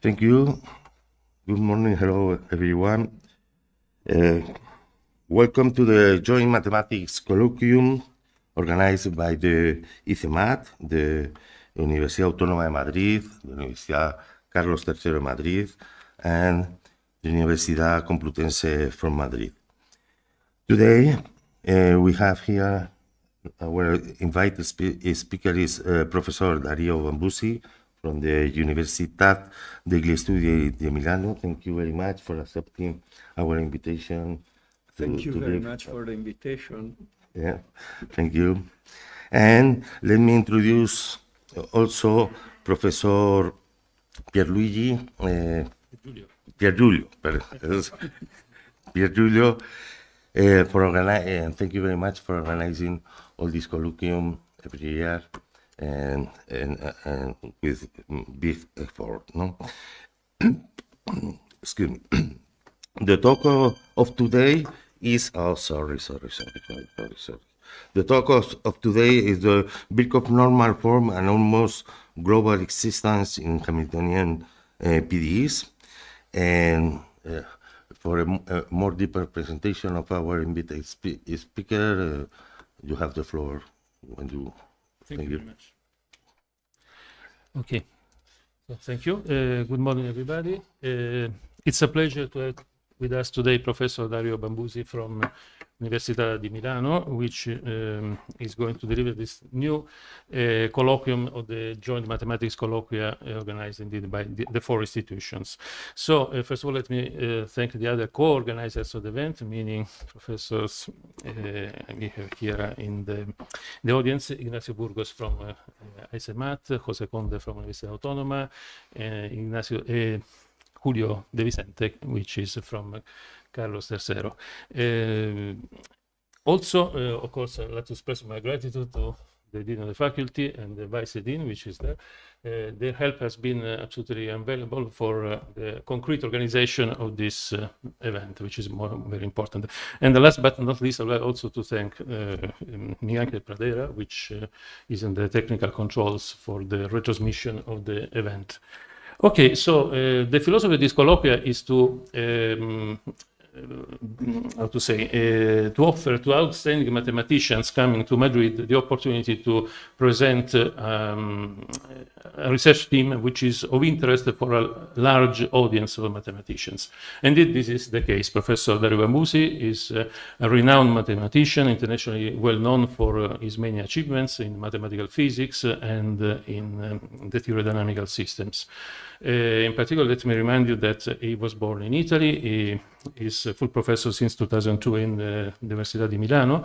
Thank you. Good morning. Hello, everyone. Uh, welcome to the Joint Mathematics Colloquium organized by the ICEMAT, the Universidad Autónoma de Madrid, the Universidad Carlos III de Madrid, and the Universidad Complutense from Madrid. Today, uh, we have here our uh, invited spe speaker is uh, Professor Dario Bambusi, from the Universitat degli Studi di Milano. Thank you very much for accepting our invitation. To, Thank you very live. much for the invitation. Yeah. Thank you. And let me introduce also Professor Pierluigi uh, eh, Giulio. Pier Giulio. Pier eh, Giulio. for eh, thank you very much for organizing all this colloquium every year and, and, and with big effort. No? Excuse me. the talk of, today is oh sorry sorry sorry sorry sorry, sorry. The talk of, of today is the bulk of normal form and almost global existence in Hamiltonian uh, PDEs. And uh, for a, a, more deeper presentation of our invited spe speaker, uh, you have the floor when you. Thank, Thank you very much. Okay. So thank you. Uh, good morning, everybody. Uh, it's a pleasure to have with us today Professor Dario Bambusi from Università di Milano, which um, is going to deliver this new uh, colloquium of the joint mathematics colloquia uh, organized indeed by the, the four institutions. So uh, first of all, let me uh, thank the other co-organizers of the event, meaning professors uh, we have here in the, the audience, Ignacio Burgos from uh, Jose Conde from Universidad Autónoma, uh, Ignacio Julio De Vicente, which is from uh, Carlos III. Uh, also, uh, of course, I'd like to express my gratitude to the dean of the faculty and the vice dean, which is there. Uh, their help has been uh, absolutely invaluable for uh, the concrete organization of this event, which is more, very important. And the last but not least, I would like also to thank Miguel Pradera, which is in the technical controls for the retransmission of the event. Okay, so uh, the philosophy of this colloquia is to um, how to say, uh, to offer to outstanding mathematicians coming to Madrid the opportunity to present um, a research team which is of interest for a large audience of mathematicians. Indeed, this is the case. Professor Dario Bambusi is uh, a renowned mathematician, internationally well known for uh, his many achievements in mathematical physics and uh, in um, the theory systems. Uh, in particular, let me remind you that he was born in Italy. He is a full professor since 2002 in uh, the Università di Milano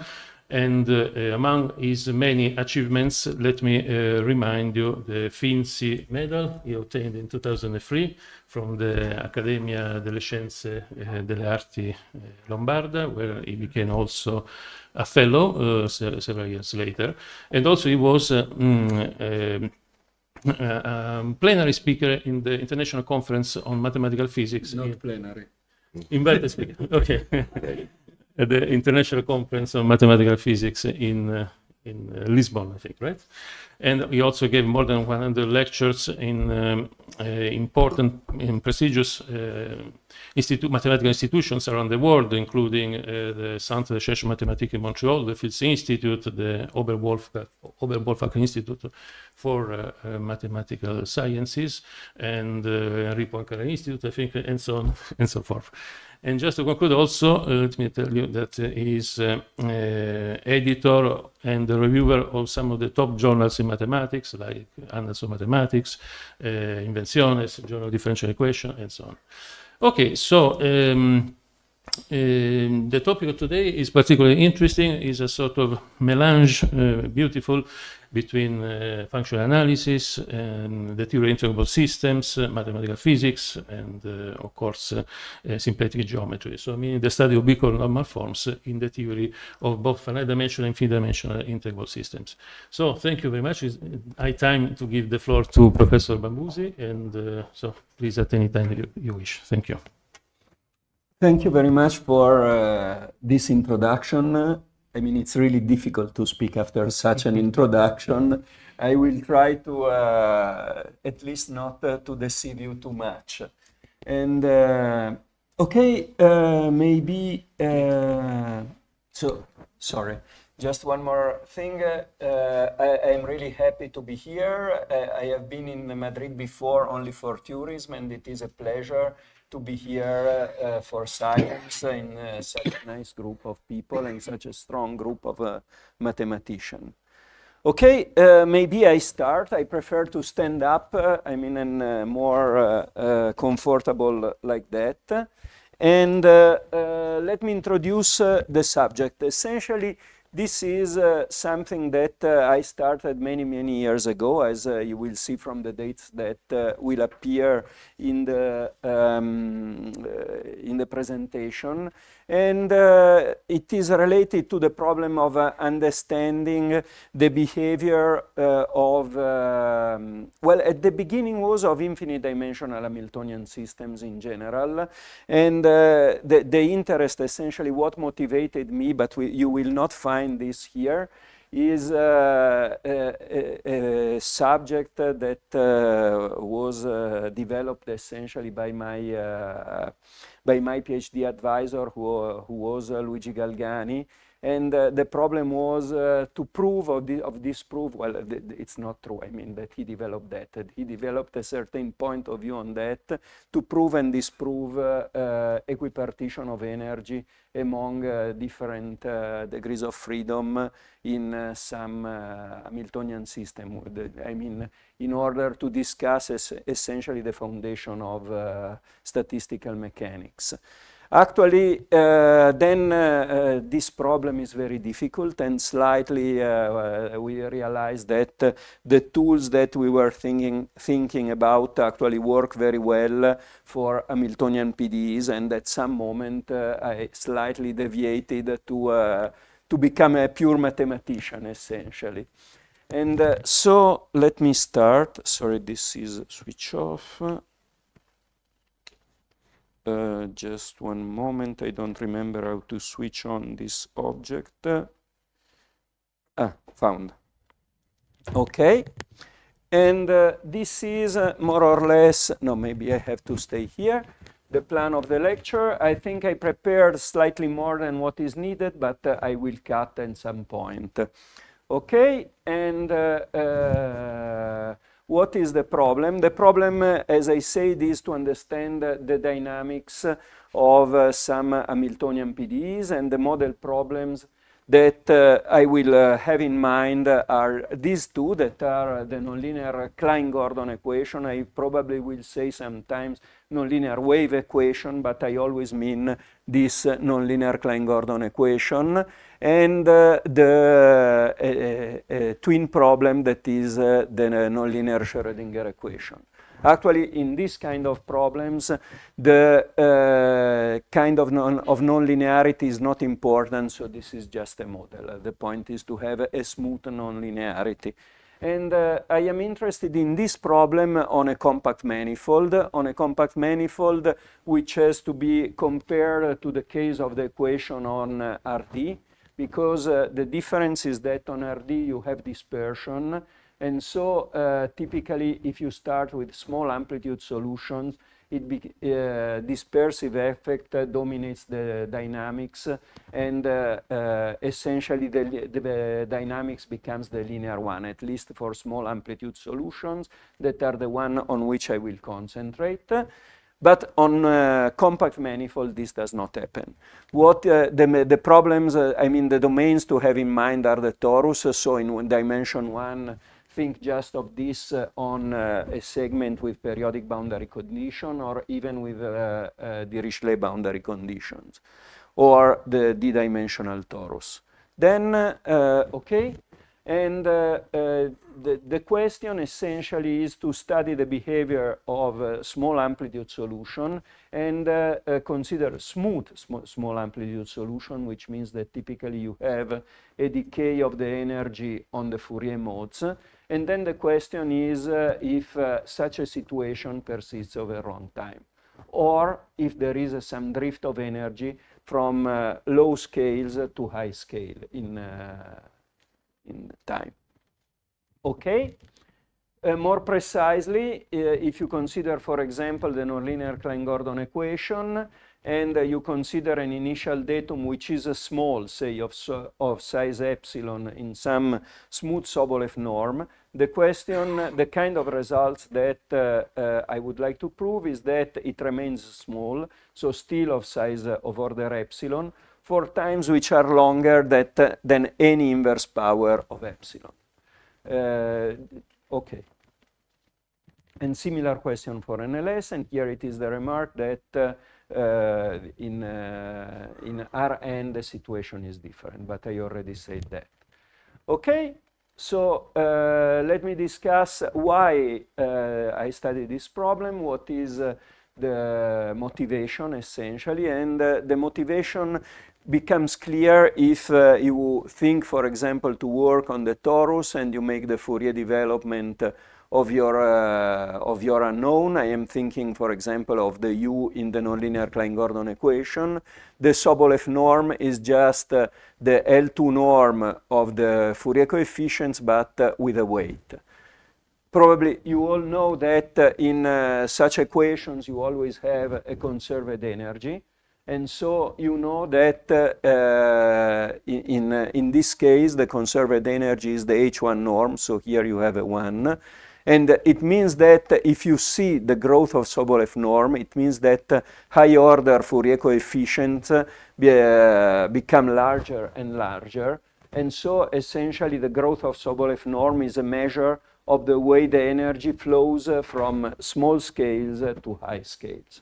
and uh, among his many achievements, let me uh, remind you the Finzi Medal he obtained in 2003 from the Accademia delle Scienze uh, delle Arti eh, Lombarda, where he became also a fellow uh, several years later. And also he was uh, mm, um, uh, um, plenary speaker in the International Conference on Mathematical Physics. Not in... plenary. Invited speaker, okay at the International Conference on Mathematical Physics in uh, in uh, Lisbon, I think, right? And he also gave more than 100 lectures in um, uh, important and prestigious uh, institu mathematical institutions around the world, including uh, the Centre de Recherche Mathématique in Montreal, the Fields Institute, the Oberwolfach, Institute for uh, Mathematical Sciences, and uh, Henri Poincaré Institute, I think, and so on and so forth. And just to conclude, also, uh, let me tell you that uh, he is uh, editor and reviewer of some of the top journals in mathematics, like Annals of Mathematics, uh, Invenciones, Journal of Differential Equation, and so on. Okay, so um, um, the topic of today is particularly interesting, is a sort of melange, uh, beautiful, between uh, functional analysis and the theory of integrable systems, uh, mathematical physics, and uh, of course uh, uh, symplectic geometry. So I mean the study of bicolor normal forms in the theory of both finite-dimensional and finite-dimensional integrable systems. So thank you very much. It's uh, high time to give the floor to Professor Bambusi, and so please at any time you, you, wish. Thank you. Thank you very much for this introduction. I mean, it's really difficult to speak after such an introduction. I will try to uh, at least not uh, to deceive you too much. And uh, okay, uh, maybe uh, so. Sorry, just one more thing. Uh, I, am really happy to be here. I have been in Madrid before only for tourism, and it is a pleasure to be here uh, uh, for science in uh, such a nice group of people and such a strong group of uh, mathematicians. Okay, uh, maybe I start. I prefer to stand up. Uh, I mean, and more comfortable like that. And let me introduce the subject. Essentially, this is uh, something that uh, I started many, many years ago, as uh, you will see from the dates that uh, will appear in the, um, uh, in the presentation. And uh, it is related to the problem of understanding the behavior of, um, well, at the beginning was of infinite dimensional Hamiltonian systems in general. And the, the interest, essentially what motivated me, but we, you will not find this here is uh, a, a, subject that uh, was uh, developed essentially by my uh, by my PhD advisor, who, who was uh, Luigi Galgani, and uh, the problem was uh, to prove or, di disprove, well, th th it's not true, I mean, that he developed that. He developed a certain point of view on that to prove and disprove uh, uh equipartition of energy among uh, different uh, degrees of freedom in some Hamiltonian system. I mean, in order to discuss essentially the foundation of statistical mechanics. Actually, uh, then uh, uh, this problem is very difficult and slightly we realized that the tools that we were thinking, thinking about actually work very well for Hamiltonian PDEs and at some moment I slightly deviated to, to become a pure mathematician essentially. And uh, so let me start. Sorry, this is switch off. Uh, just one moment, I don't remember how to switch on this object. ah, found. Okay. And uh, this is uh, more or less, no, maybe I have to stay here, the plan of the lecture. I think I prepared slightly more than what is needed, but uh, I will cut at some point. Okay, and uh, uh, what is the problem? The problem, as I said, is to understand the dynamics of uh, some Hamiltonian PDEs and the model problems that uh, I will uh, have in mind are these two that are the nonlinear Klein-Gordon equation. I probably will say sometimes nonlinear wave equation, but I always mean this uh, nonlinear Klein-Gordon equation, and uh, the uh, twin problem that is uh, the nonlinear Schrödinger equation. Actually, in this kind of problems, the uh, kind of, non of nonlinearity is not important, so this is just a model. The point is to have a smooth nonlinearity. And uh, I am interested in this problem on a compact manifold, on a compact manifold which has to be compared to the case of the equation on uh, RD, because uh, the difference is that on RD you have dispersion. And so uh, typically if you start with small amplitude solutions, it be, uh, dispersive effect uh, dominates the dynamics and uh, uh essentially the, the, dynamics becomes the linear one, at least for small amplitude solutions that are the one on which I will concentrate. But on uh, compact manifold, this does not happen. What uh, the, the problems, uh, I mean, the domains to have in mind are the torus. So in dimension one, think just of this uh, on uh, a segment with periodic boundary condition or even with uh, Dirichlet uh, boundary conditions or the d-dimensional torus. Then, uh, okay, and uh, the, the question essentially is to study the behavior of small amplitude solution and consider smooth sm small amplitude solution, which means that typically you have a decay of the energy on the Fourier modes and then the question is uh, if uh, such a situation persists over a long time, or if there is uh, some drift of energy from uh, low scales to high scale in, uh, in time. Okay? Uh, more precisely, if you consider, for example, the nonlinear Klein-Gordon equation, and uh, you consider an initial datum which is small, say of, of size epsilon in some smooth Sobolev norm, the question, the kind of results that uh, uh, I would like to prove is that it remains small, so still of size uh, of order epsilon, for times which are longer that, uh, than any inverse power of epsilon. Uh, okay. And similar question for NLS, and here it is the remark that uh, in, uh, in our end, the situation is different, but I already said that. Okay, so uh, let me discuss why uh, I study this problem, what is uh, the motivation essentially, and uh, the motivation becomes clear if you think, for example, to work on the torus and you make the Fourier development of your, uh, of your unknown. I am thinking, for example, of the U in the nonlinear Klein-Gordon equation. The Sobolev norm is just uh, the L2 norm of the Fourier coefficients, but uh, with a weight. Probably you all know that uh, in uh, such equations you always have a conserved energy. And so you know that uh, uh in, in, this case, the conserved energy is the H1 norm. So here you have a 1. And it means that if you see the growth of Sobolev norm, it means that high order Fourier coefficients uh, be, uh, become larger and larger. And so essentially the growth of Sobolev norm is a measure of the way the energy flows uh, from small scales to high scales.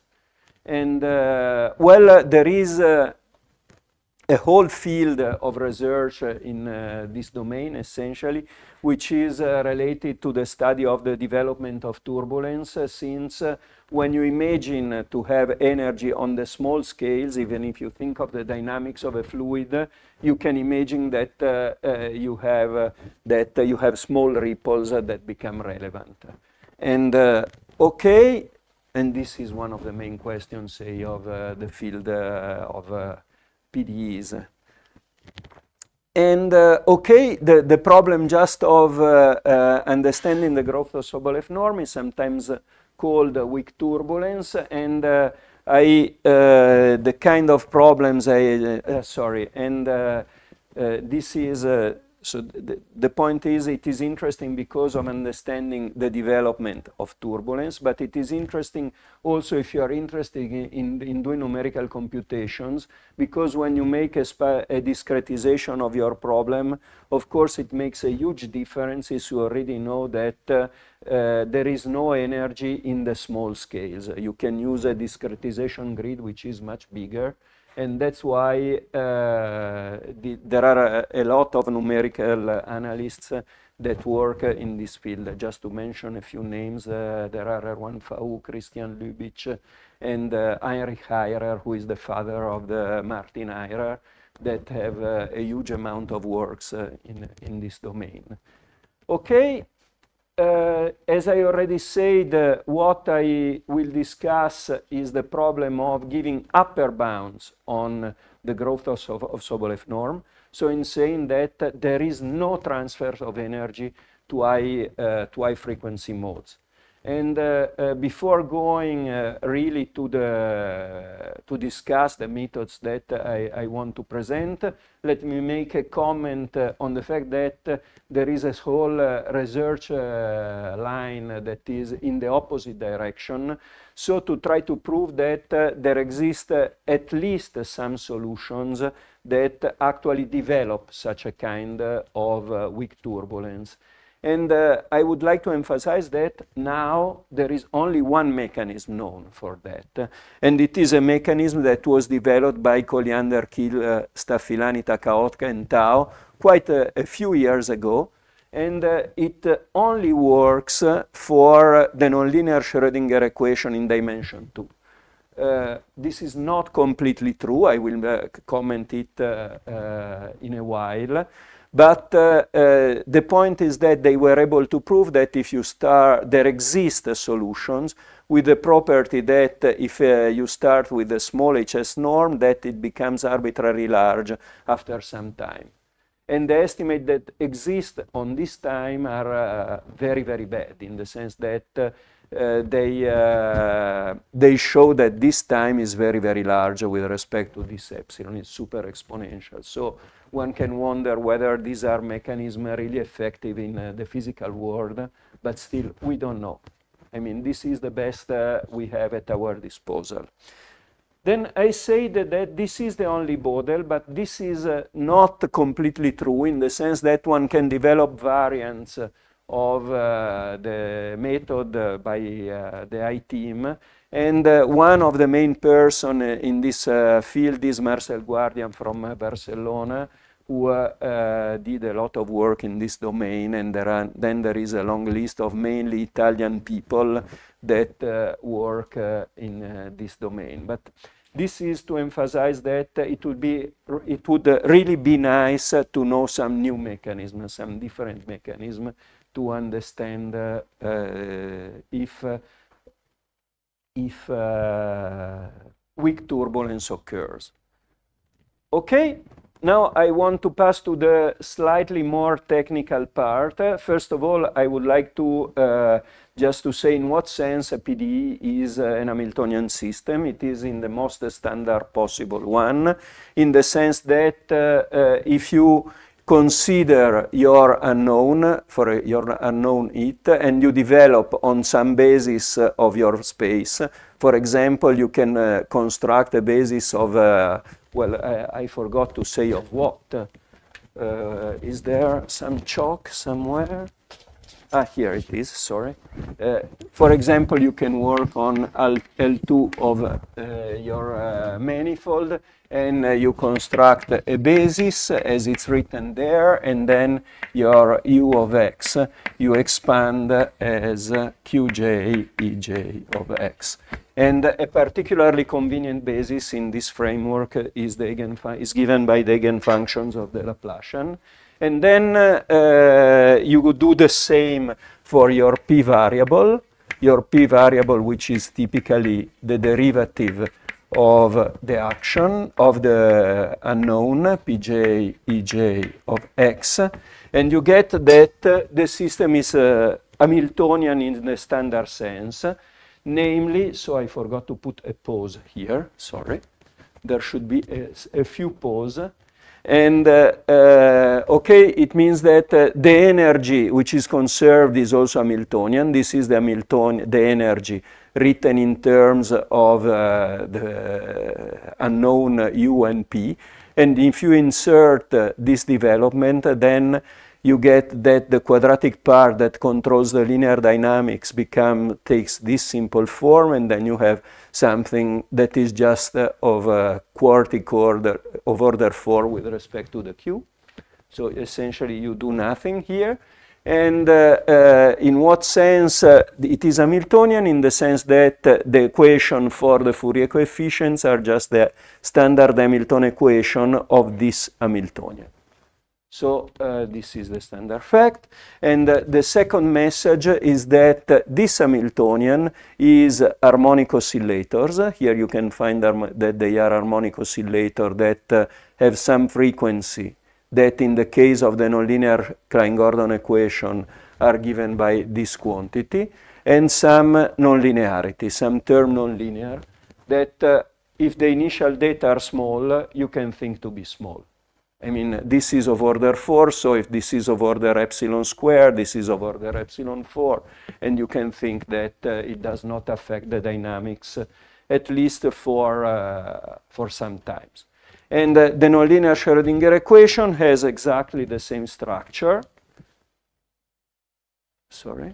And uh, well, there is uh, a whole field of research in uh, this domain, essentially, which is uh, related to the study of the development of turbulence, uh, since uh, when you imagine to have energy on the small scales, even if you think of the dynamics of a fluid, you can imagine that uh, uh, you have that you have small ripples that become relevant. And okay, and this is one of the main questions say, of the field of PDEs. And uh, okay, the, the problem just of uh, uh, understanding the growth of Sobolev norm is sometimes called weak turbulence, and uh, I uh, the kind of problems I uh, sorry, and this is so the, the point is it is interesting because of understanding the development of turbulence, but it is interesting also if you are interested in, in, in doing numerical computations, because when you make a, a discretization of your problem, of course it makes a huge difference if you already know that uh, uh, there is no energy in the small scales. You can use a discretization grid which is much bigger, and that's why uh, the, there are a, a, lot of numerical analysts that work in this field. Just to mention a few names, uh, there are Juan Fau, Christian Lubitsch, and uh, Heinrich Heirer, who is the father of the Martin Heirer, that have a huge amount of works in, in this domain. Okay, uh, as I already said, what I will discuss is the problem of giving upper bounds on the growth of, of Sobolev norm. So in saying that there is no transfer of energy to high, uh, to high frequency modes. And uh, uh, before going uh, really to, the, to discuss the methods that I, I, want to present, let me make a comment on the fact that there is a whole research line that is in the opposite direction. So to try to prove that there exist at least some solutions that actually develop such a kind of weak turbulence. And uh, I would like to emphasize that now there is only one mechanism known for that. And it is a mechanism that was developed by Coliander, Kiel, uh, Staffilani, Takaotka, and Tao quite a, uh, a few years ago. And uh, it uh, only works uh, for the nonlinear Schrodinger equation in dimension 2. Uh, this is not completely true. I will uh, comment it uh, in a while. But uh, uh, the point is that they were able to prove that if you start, there exist uh, solutions with the property that uh, if uh, you start with a small HS norm, that it becomes arbitrarily large after some time. And the estimate that exist on this time are uh, very, very bad in the sense that uh, they, uh, they show that this time is very, very large with respect to this epsilon. It's super exponential. So one can wonder whether these are mechanisms really effective in uh, the physical world, but still, we don't know. I mean, this is the best uh, we have at our disposal. Then I say that, that this is the only model, but this is uh, not completely true in the sense that one can develop variants uh, of uh, the method by uh, the I-team. And uh, one of the main person in this field is Marcel Guardian from Barcelona, who uh, did a lot of work in this domain, and there are, then there is a long list of mainly Italian people that uh, work uh, in this domain. But this is to emphasize that it would be, it would really be nice to know some new mechanism, some different mechanism to understand uh, if if uh, weak turbulence occurs. Okay, now I want to pass to the slightly more technical part. Uh, first of all, I would like to uh, just to say in what sense a PDE is uh, an Hamiltonian system. It is in the most standard possible one, in the sense that uh, if you consider your unknown for your unknown it and you develop on some basis of your space. For example, you can uh, construct a basis of, uh, well, I, I, forgot to say of what. Uh, is there some chalk somewhere? Ah, here it is, sorry. Uh, for example, you can work on L2 of uh, your uh, manifold and uh, you construct a basis as it's written there and then your U of X, you expand as Qj Ej of X. And a particularly convenient basis in this framework is, the is given by the eigenfunctions of the Laplacian. And then uh, uh, you would do the same for your p variable, your p variable which is typically the derivative of the action of the unknown pj ej of x and you get that the system is uh, Hamiltonian in the standard sense namely so I forgot to put a pause here sorry there should be a, a few pause and uh, uh, okay, it means that uh, the energy which is conserved is also Hamiltonian. This is the Hamilton, the energy written in terms of the unknown U and P. And if you insert this development, then you get that the quadratic part that controls the linear dynamics become takes this simple form and then you have something that is just uh, of a quartic order of order 4 with respect to the Q. So essentially you do nothing here. And uh, uh, in what sense uh, it is Hamiltonian? In the sense that uh, the equation for the Fourier coefficients are just the standard Hamilton equation of this Hamiltonian. So uh, this is the standard fact. And uh, the second message is that uh, this Hamiltonian is harmonic oscillators. Here you can find that they are harmonic oscillator that uh, have some frequency that in the case of the nonlinear Klein-Gordon equation are given by this quantity and some nonlinearity, some term nonlinear that uh, if the initial data are small, you can think to be small. I mean, this is of order 4, so if this is of order epsilon squared, this is of order epsilon 4. And you can think that uh, it does not affect the dynamics, uh, at least for, uh, for some times. And uh, the nonlinear Schrodinger equation has exactly the same structure. Sorry.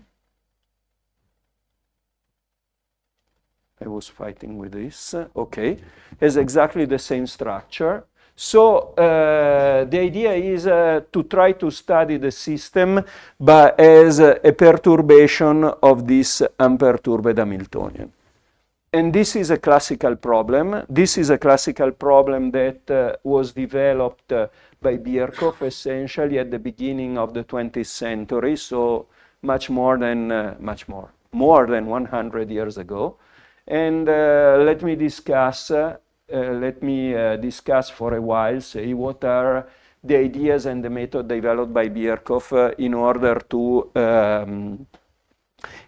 I was fighting with this. Okay. Has exactly the same structure so uh, the idea is uh, to try to study the system by as a perturbation of this unperturbed Hamiltonian. And this is a classical problem. This is a classical problem that uh, was developed uh, by Birkhoff essentially at the beginning of the 20th century, so much more than, uh, much more, more than 100 years ago. And uh, let me discuss uh, let me uh, discuss for a while, say, what are the ideas and the method developed by Bierkoff uh, in order to um,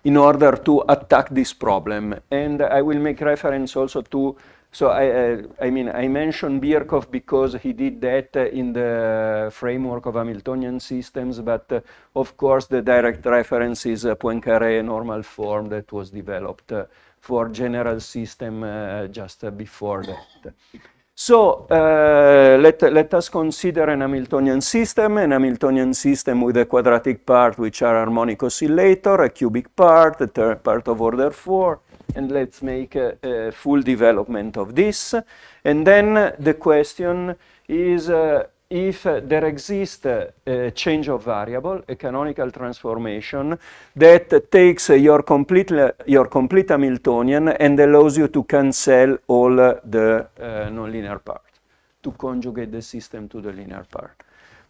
in order to attack this problem. And I will make reference also to, so I, uh, I mean, I mentioned Birkhoff because he did that uh, in the framework of Hamiltonian systems, but uh, of course the direct reference is Poincaré normal form that was developed for general system uh, just before that. So uh, let, let us consider an Hamiltonian system, an Hamiltonian system with a quadratic part which are harmonic oscillator, a cubic part, a part of order 4, and let's make a, a, full development of this. And then the question is uh, if uh, there exists a, a, change of variable, a canonical transformation, that takes your, complete, your complete Hamiltonian and allows you to cancel all the uh, nonlinear part, to conjugate the system to the linear part.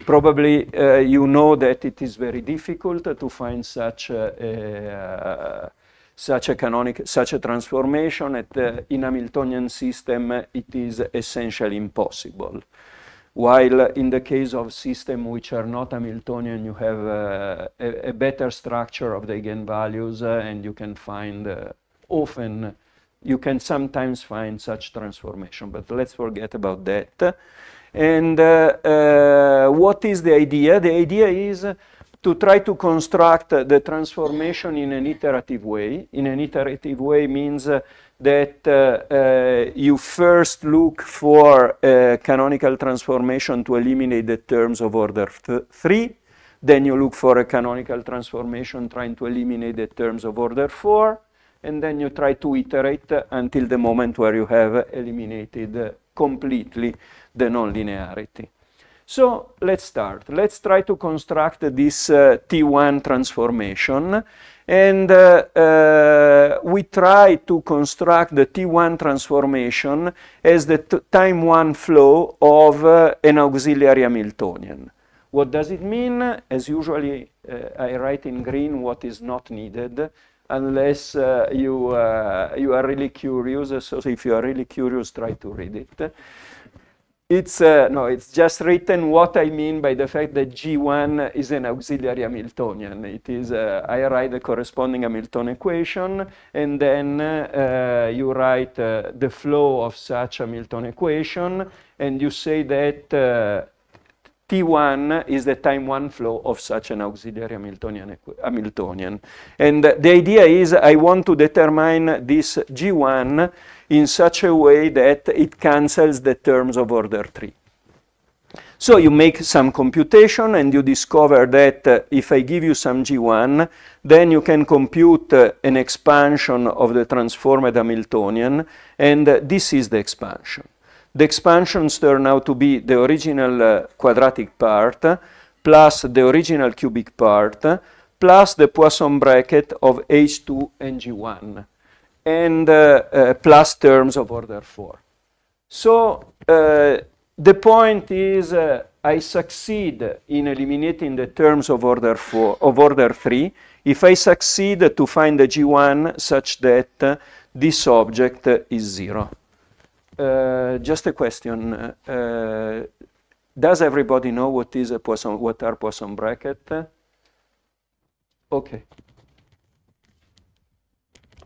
Probably uh, you know that it is very difficult to find such a uh, such a canonic, such a transformation at, uh, in a Hamiltonian system, it is essentially impossible. While in the case of systems which are not Hamiltonian, you have uh, a, a, better structure of the eigenvalues uh, and you can find uh, often, you can sometimes find such transformation, but let's forget about that. And uh, uh, what is the idea? The idea is to try to construct the transformation in an iterative way. In an iterative way means uh, that uh, uh, you first look for a canonical transformation to eliminate the terms of order th 3. Then you look for a canonical transformation trying to eliminate the terms of order 4. And then you try to iterate until the moment where you have eliminated completely the nonlinearity. So let's start. Let's try to construct this uh, T1 transformation. And uh, uh, we try to construct the T1 transformation as the time one flow of uh, an auxiliary Hamiltonian. What does it mean? As usually, I write in green what is not needed unless uh, you, uh, you are really curious. So if you are really curious, try to read it it's, uh, no, it's just written what I mean by the fact that G1 is an auxiliary Hamiltonian. It is, uh, I write the corresponding Hamilton equation, and then uh, you write uh, the flow of such Hamilton equation, and you say that uh, T1 is the time one flow of such an auxiliary Hamiltonian. Hamiltonian. And the idea is I want to determine this G1 in such a way that it cancels the terms of order 3. So you make some computation and you discover that uh, if I give you some G1, then you can compute uh, an expansion of the transformed Hamiltonian, and uh, this is the expansion. The expansions turn out to be the original uh, quadratic part plus the original cubic part plus the Poisson bracket of H2 and G1 and uh, uh, plus terms of order 4. So uh, the point is I succeed in eliminating the terms of order, four, of order 3 if I succeed to find the G1 such that this object is 0. Uh, just a question. Uh, does everybody know what is a Poisson, what are Poisson bracket? Okay.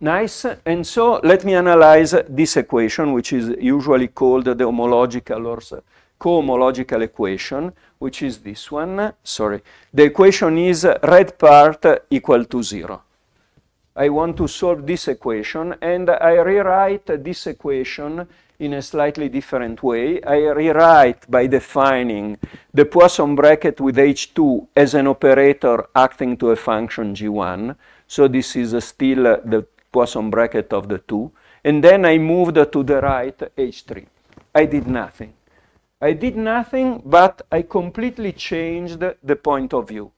Nice. And so let me analyze this equation, which is usually called the homological or co-homological equation, which is this one. Sorry. The equation is red part equal to 0. I want to solve this equation, and I rewrite this equation in a slightly different way. I rewrite by defining the Poisson bracket with H2 as an operator acting to a function G1. So this is still the Poisson bracket of the two. And then I moved to the right, H3. I did nothing. I did nothing, but I completely changed the point of view.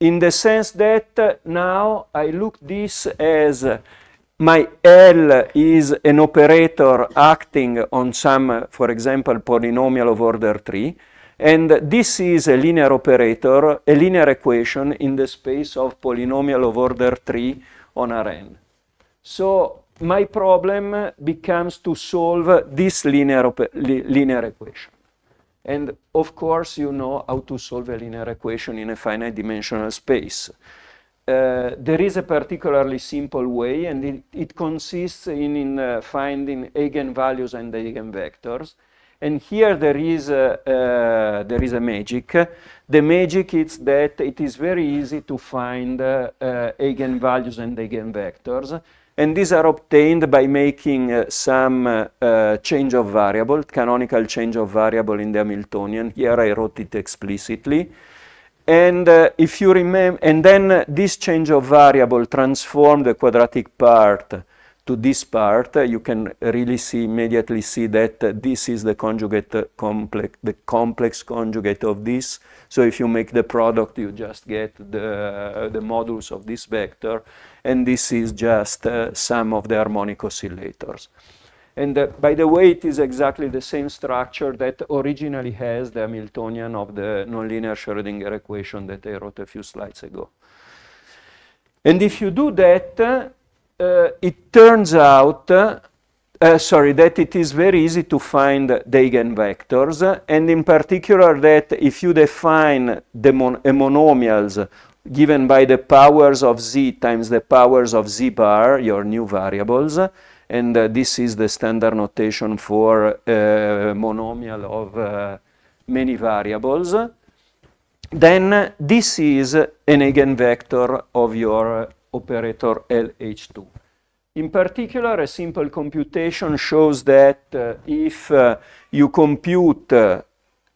In the sense that uh, now I look this as uh, my L is an operator acting on some, uh, for example, polynomial of order 3, and this is a linear operator, a linear equation in the space of polynomial of order 3 on Rn. So my problem becomes to solve this linear, linear equation. And of course, you know how to solve a linear equation in a finite dimensional space. Uh, there is a particularly simple way, and it, it consists in, in uh, finding eigenvalues and eigenvectors. And here there is, a, uh, there is a magic. The magic is that it is very easy to find uh, uh, eigenvalues and eigenvectors. And these are obtained by making uh, some uh, uh, change of variable, canonical change of variable in the Hamiltonian. Here I wrote it explicitly. And uh, if you remember, and then this change of variable transforms the quadratic part to this part, uh, you can really see immediately see that this is the conjugate complex, the complex conjugate of this. So if you make the product, you just get the, the modulus of this vector and this is just uh, some of the harmonic oscillators. And uh, by the way, it is exactly the same structure that originally has the Hamiltonian of the nonlinear Schrodinger equation that I wrote a few slides ago. And if you do that, uh, uh it turns out, uh, uh, sorry, that it is very easy to find the eigenvectors, and in particular that if you define mon monomials given by the powers of z times the powers of z bar, your new variables, and uh, this is the standard notation for uh, monomial of uh, many variables, then this is an eigenvector of your operator LH2. In particular, a simple computation shows that uh, if uh, you compute uh,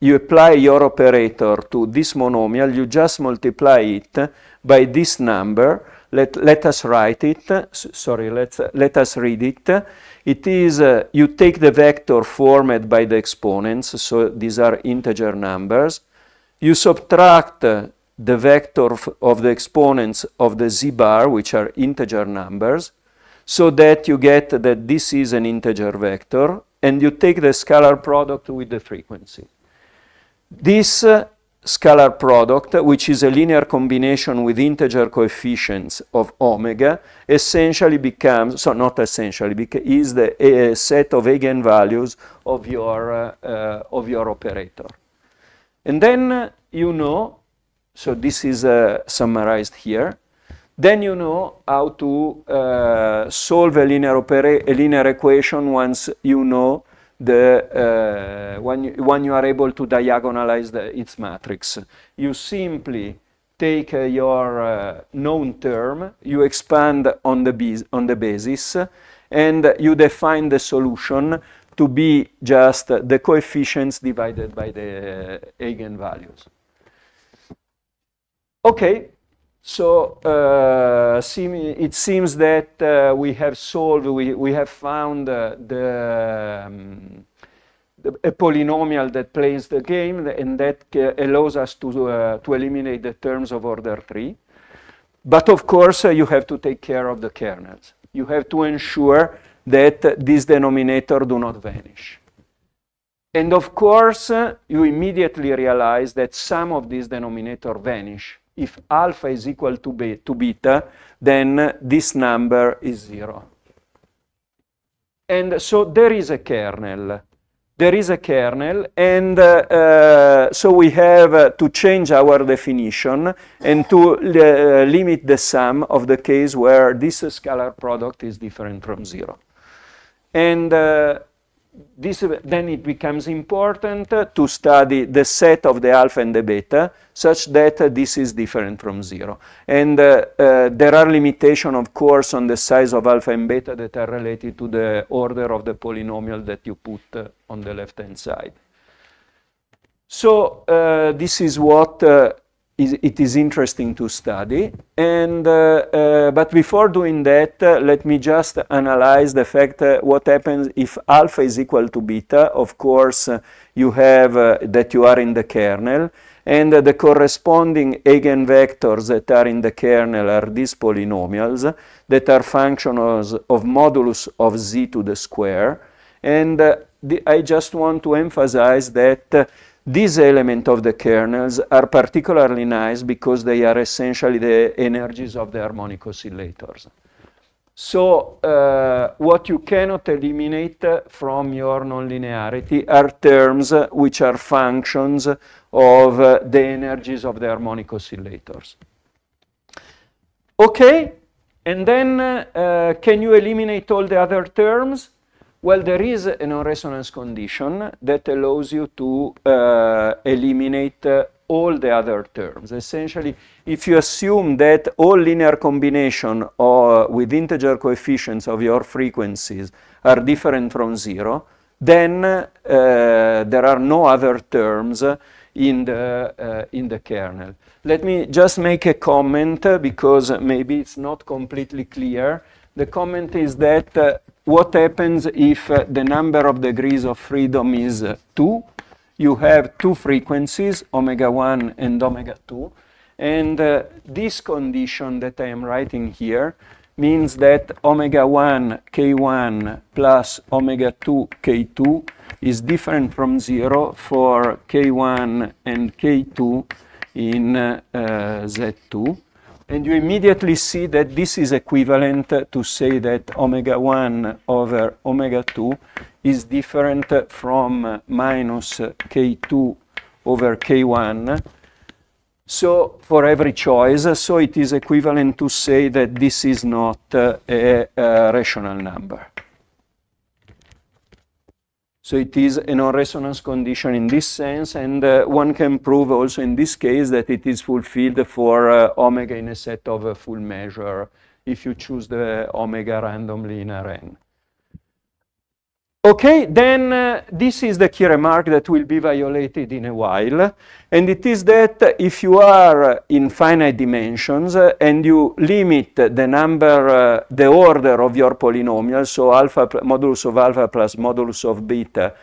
you apply your operator to this monomial, you just multiply it by this number. Let, let us write it, sorry, let's, let us read it. It is, uh, you take the vector formed by the exponents, so these are integer numbers. You subtract uh, the vector of the exponents of the z-bar, which are integer numbers, so that you get that this is an integer vector, and you take the scalar product with the frequency. This uh, scalar product, which is a linear combination with integer coefficients of omega, essentially becomes, so not essentially, is the set of eigenvalues of your, uh, uh, of your operator. And then uh, you know, so this is uh, summarized here, then you know how to uh, solve a linear, a linear equation once you know the, uh, when, you, when you are able to diagonalize the, its matrix. You simply take uh, your uh, known term, you expand on the, on the basis, and you define the solution to be just the coefficients divided by the uh, eigenvalues. Okay, so uh, seem, it seems that uh, we have solved, we, we have found uh, the, um, the, a polynomial that plays the game and that allows us to, uh, to eliminate the terms of order 3. But of course, uh, you have to take care of the kernels. You have to ensure that uh, these denominators do not vanish. And of course, you immediately realize that some of these denominators vanish if alpha is equal to, be to beta, then this number is zero. And so there is a kernel. There is a kernel, and uh, uh, so we have uh, to change our definition and to uh, limit the sum of the case where this scalar product is different from zero. And uh, this, then it becomes important to study the set of the alpha and the beta such that this is different from zero. And uh, uh, there are limitations, of course, on the size of alpha and beta that are related to the order of the polynomial that you put uh, on the left-hand side. So uh, this is what uh, it is interesting to study. And, uh, uh, but before doing that, uh, let me just analyze the fact uh, what happens if alpha is equal to beta. Of course, uh, you have uh, that you are in the kernel. And the corresponding eigenvectors that are in the kernel are these polynomials that are functions of modulus of z to the square. And the, I just want to emphasize that these elements of the kernels are particularly nice because they are essentially the energies of the harmonic oscillators. So uh, what you cannot eliminate from your nonlinearity are terms which are functions of uh, the energies of the harmonic oscillators. Okay, and then uh, uh can you eliminate all the other terms? Well, there is a non-resonance condition that allows you to uh, eliminate uh, all the other terms. Essentially, if you assume that all linear combination or uh, with integer coefficients of your frequencies are different from zero, then uh, there are no other terms in the, uh, in the kernel. Let me just make a comment because maybe it's not completely clear. The comment is that what happens if uh, the number of degrees of freedom is 2? Uh, you have two frequencies, omega 1 and omega 2. And uh, this condition that I am writing here means that omega 1 k1 plus omega 2 k2 is different from 0 for k1 and k2 in uh, uh, z2. And you immediately see that this is equivalent to say that omega 1 over omega 2 is different from minus k2 over k1. So for every choice, so it is equivalent to say that this is not a, a rational number. So it is a non-resonance condition in this sense, and uh, one can prove also in this case that it is fulfilled for uh, omega in a set of uh, full measure if you choose the omega randomly in Rn. Okay, then uh, this is the key remark that will be violated in a while, and it is that if you are in finite dimensions uh, and you limit the number, uh, the order of your polynomials, so alpha modulus of alpha plus modulus of beta,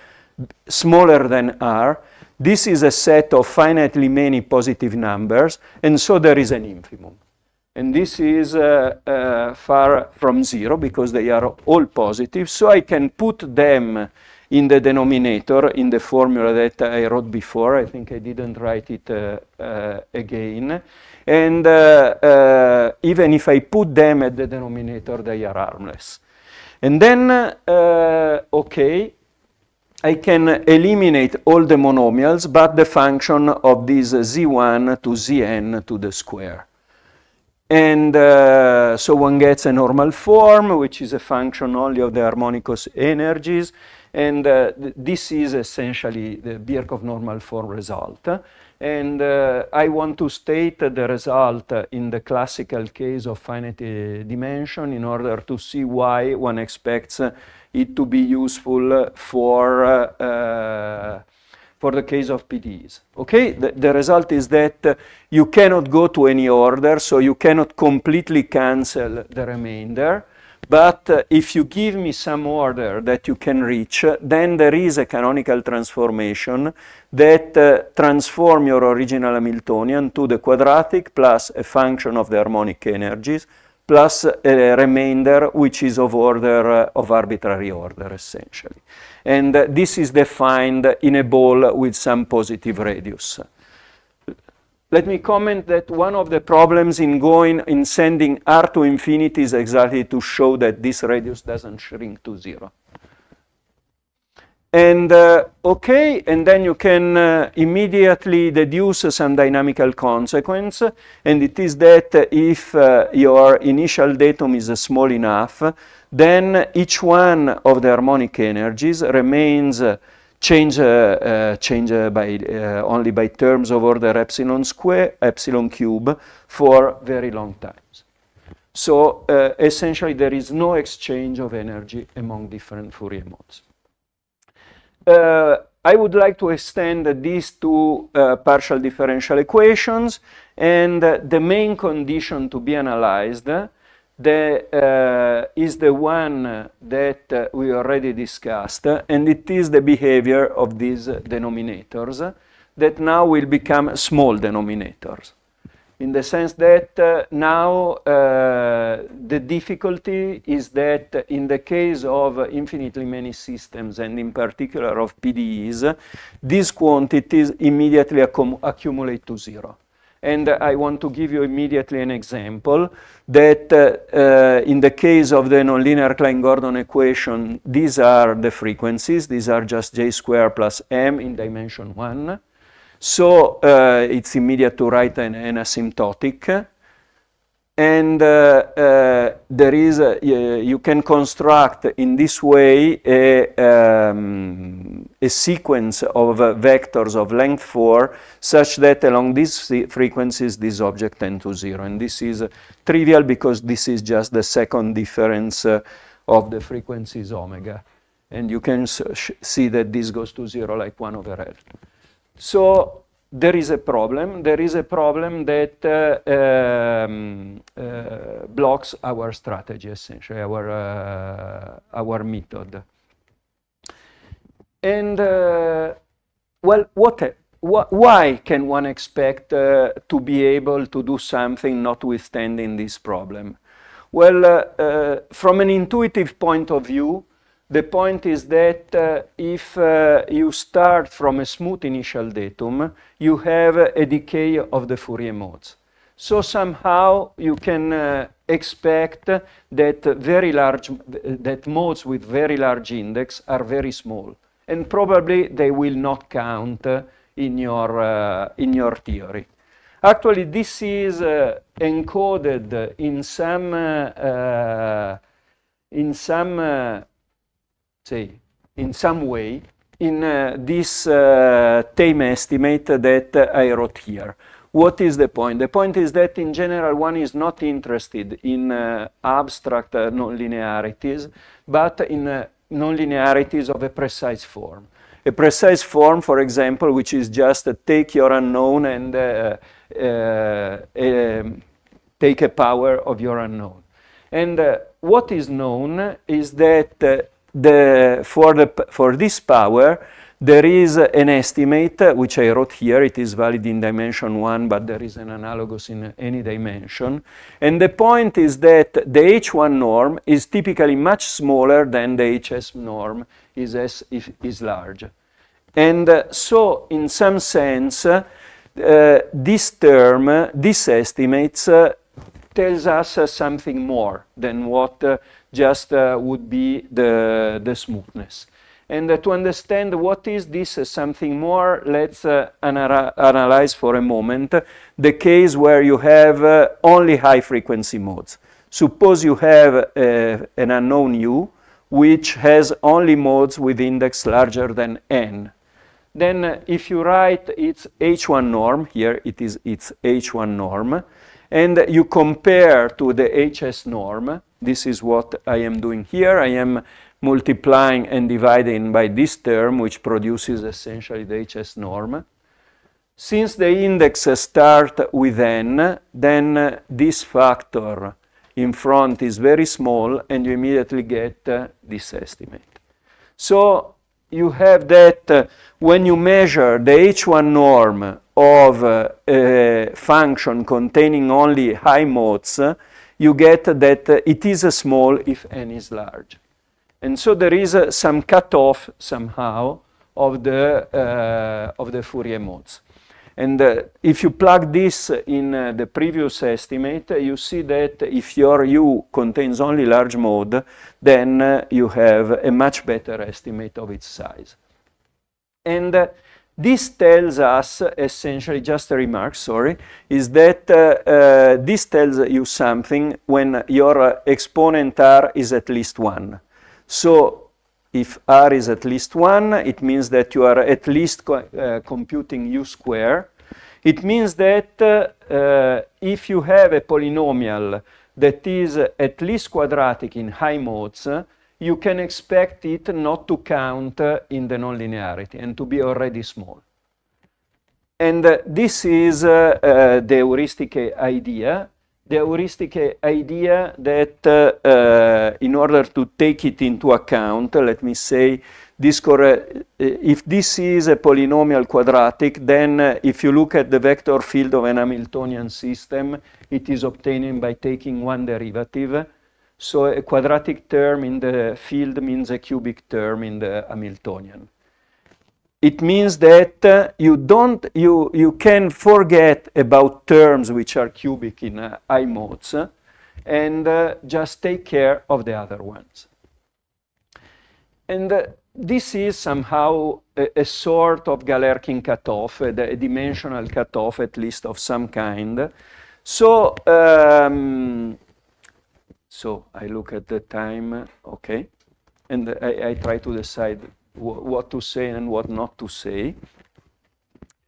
smaller than r, this is a set of finitely many positive numbers, and so there is an infimum. And this is uh, uh, far from zero because they are all positive. So I can put them in the denominator in the formula that I wrote before. I think I didn't write it uh, uh again. And uh, uh, even if I put them at the denominator, they are harmless. And then, okay, I can eliminate all the monomials but the function of this z1 to zn to the square. And uh, so one gets a normal form, which is a function only of the harmonicus energies. And uh, th this is essentially the Birkhoff normal form result. And uh, I want to state the result in the classical case of finite uh, dimension in order to see why one expects it to be useful for uh, uh, for the case of PDEs. Okay, the, the result is that uh, you cannot go to any order, so you cannot completely cancel the remainder. But uh, if you give me some order that you can reach, then there is a canonical transformation that uh, transform your original Hamiltonian to the quadratic plus a function of the harmonic energies plus a remainder which is of order uh, of arbitrary order essentially and this is defined in a ball with some positive radius. Let me comment that one of the problems in going, in sending R to infinity is exactly to show that this radius doesn't shrink to zero. And uh, okay, and then you can uh, immediately deduce some dynamical consequence, and it is that if uh, your initial datum is small enough, then each one of the harmonic energies remains changed uh, change uh, uh, by, only by terms of order epsilon square, epsilon cube, for very long times. So essentially there is no exchange of energy among different Fourier modes. Uh, I would like to extend these two uh, partial differential equations and uh, the main condition to be analyzed the, uh, is the one that uh, we already discussed, and it is the behavior of these denominators that now will become small denominators in the sense that uh, now uh, the difficulty is that in the case of infinitely many systems and in particular of PDEs, these quantities immediately accumulate to zero. And uh, I want to give you immediately an example that uh, uh, in the case of the nonlinear Klein-Gordon equation, these are the frequencies. These are just j squared plus m in dimension 1. So uh, it's immediate to write an, an asymptotic. And uh, uh, there is, a, you can construct in this way a, um, a sequence of vectors of length 4 such that along these frequencies this object tends to 0. And this is trivial because this is just the second difference uh, of the frequencies omega. And you can see that this goes to zero like 1 over L. So there is a problem. There is a problem that uh, um, uh, blocks our strategy, essentially, our, uh, our method. And, uh, well, what, wh why can one expect uh, to be able to do something notwithstanding this problem? Well, uh, from an intuitive point of view, the point is that uh, if uh, you start from a smooth initial datum, you have a decay of the Fourier modes. So somehow you can uh, expect that very large, that modes with very large index are very small. And probably they will not count in your, uh, in your theory. Actually, this is uh, encoded in some, uh, in some say, in some way, in uh, this uh, tame estimate that I wrote here. What is the point? The point is that in general one is not interested in uh, abstract nonlinearities, but in nonlinearities of a precise form. A precise form, for example, which is just take your unknown and uh, uh, um, take a power of your unknown. And uh, what is known is that the, for, the, for this power, there is an estimate, which I wrote here. It is valid in dimension 1, but there is an analogous in any dimension. And the point is that the H1 norm is typically much smaller than the HS norm is, if is large. And uh, so, in some sense, uh, this term, uh, this estimates, uh, tells us uh, something more than what uh, just uh, would be the, the smoothness. And uh, to understand what is this uh, something more, let's ana analyze for a moment the case where you have only high frequency modes. Suppose you have an unknown u, which has only modes with index larger than n. Then uh, if you write its H1 norm, here it is its H1 norm, and you compare to the HS norm, this is what I am doing here. I am multiplying and dividing by this term, which produces essentially the HS norm. Since the indexes start with n, then this factor in front is very small and you immediately get uh, this estimate. So you have that uh, when you measure the H1 norm of uh, a function containing only high modes, you get that it is small if n is large. And so there is uh, some cutoff somehow of the, uh, of the Fourier modes. And uh, if you plug this in uh, the previous estimate, you see that if your U contains only large mode, then uh, you have a much better estimate of its size. And uh, this tells us essentially, just a remark, sorry, is that uh, uh this tells you something when your uh, exponent r is at least 1. So if r is at least 1, it means that you are at least co uh, computing u square. It means that if you have a polynomial that is at least quadratic in high modes, you can expect it not to count in the nonlinearity and to be already small. And uh, this is uh, uh, the heuristic idea, the heuristic idea that uh, uh, in order to take it into account, let me say, this uh, if this is a polynomial quadratic, then if you look at the vector field of an Hamiltonian system, it is obtained by taking one derivative. So a quadratic term in the field means a cubic term in the Hamiltonian. It means that uh, you don't you you can forget about terms which are cubic in uh, I modes uh, and uh, just take care of the other ones. And uh, this is somehow a, a sort of Galerkin cutoff, a, a dimensional cutoff at least of some kind. So um, so I look at the time, okay, and I, I try to decide wh what to say and what not to say.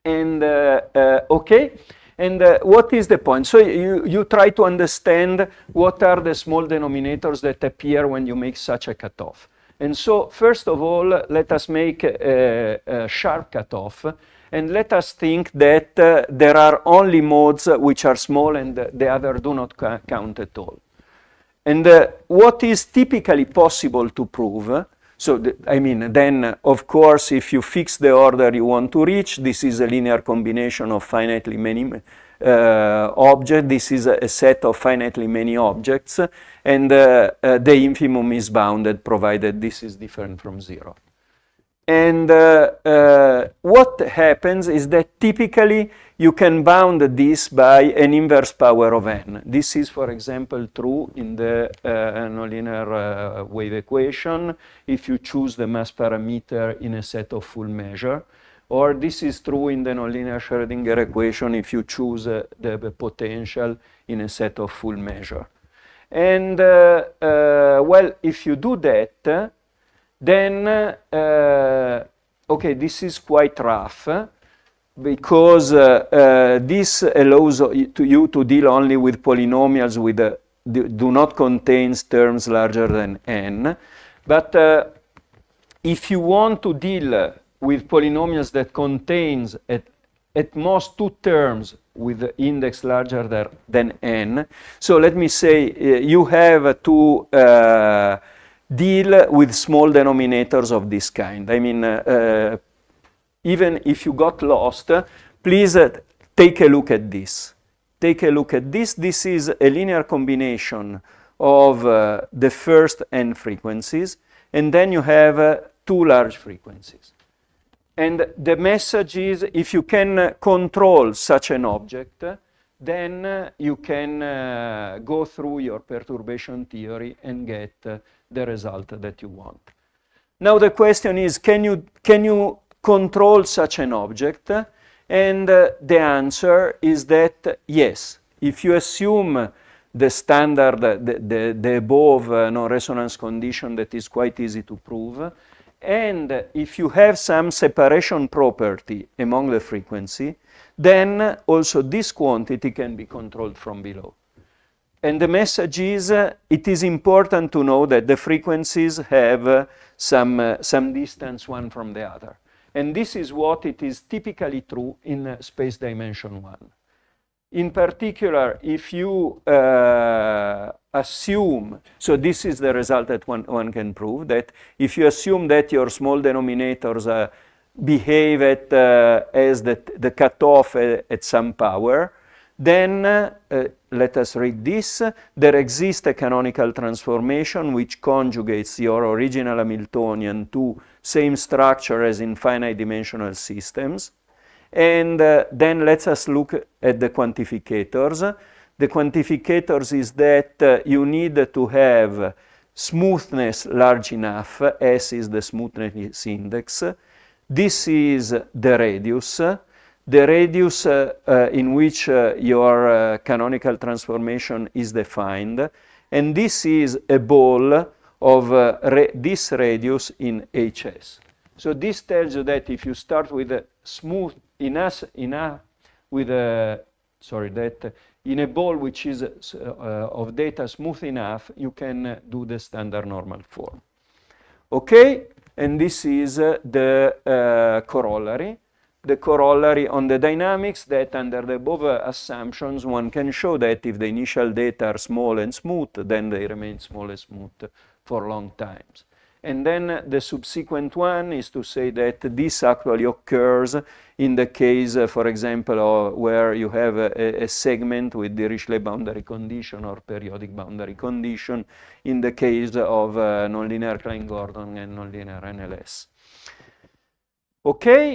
And uh, uh, okay, and uh, what is the point? So you, you try to understand what are the small denominators that appear when you make such a cutoff. And so, first of all, let us make a, a sharp cutoff and let us think that uh, there are only modes which are small and the other do not count at all. And uh, what is typically possible to prove, so I mean, then of course, if you fix the order you want to reach, this is a linear combination of finitely many uh, objects. This is a, set of finitely many objects, and uh, uh, the infimum is bounded provided this is different from zero. And uh, uh, what happens is that typically you can bound this by an inverse power of n. This is, for example, true in the uh, nonlinear uh, wave equation if you choose the mass parameter in a set of full measure. Or this is true in the nonlinear Schrodinger equation if you choose uh, the, the, potential in a set of full measure. And, uh, uh, well, if you do that, then, uh, okay, this is quite rough because uh, uh, this allows to you to deal only with polynomials with uh, do not contains terms larger than n. But if you want to deal with polynomials that contains at, at most two terms with the index larger than, n. So let me say uh, you have to uh, deal with small denominators of this kind. I mean, uh, even if you got lost, eh, please eh, take a look at this. Take a look at this. This is a linear combination of uh, the first n frequencies, and then you have uh, two large frequencies. And the message is if you can control such an object, then you can uh, go through your perturbation theory and get uh, the result that you want. Now the question is, can you, can you control such an object? And uh, the answer is that yes. If you assume the standard, the, the, the above uh, resonance condition that is quite easy to prove, and if you have some separation property among the frequency, then also this quantity can be controlled from below. And the message is, uh, it is important to know that the frequencies have uh, some, uh, some distance one from the other. And this is what it is typically true in uh, space dimension one. In particular, if you uh, assume, so this is the result that one, one can prove, that if you assume that your small denominators uh, behave at, uh, as the, the cutoff at, uh, at some power, then uh, uh, let us read this. There exists a canonical transformation which conjugates your original Hamiltonian to same structure as in finite dimensional systems. And uh, then let us look at the quantificators. The quantificators is that uh, you need to have smoothness large enough, S is the smoothness index. This is the radius the radius uh, uh, in which uh, your uh, canonical transformation is defined, and this is a ball of uh, this radius in HS. So this tells you that if you start with a smooth enough, enough with a sorry that in a ball which is uh, of data smooth enough, you can uh, do the standard normal form. Okay, and this is uh, the uh, corollary the corollary on the dynamics that under the above assumptions one can show that if the initial data are small and smooth, then they remain small and smooth for long times. And then the subsequent one is to say that this actually occurs in the case, uh, for example, uh, where you have a, a, segment with Dirichlet boundary condition or periodic boundary condition in the case of uh, nonlinear Klein-Gordon and nonlinear NLS. Okay,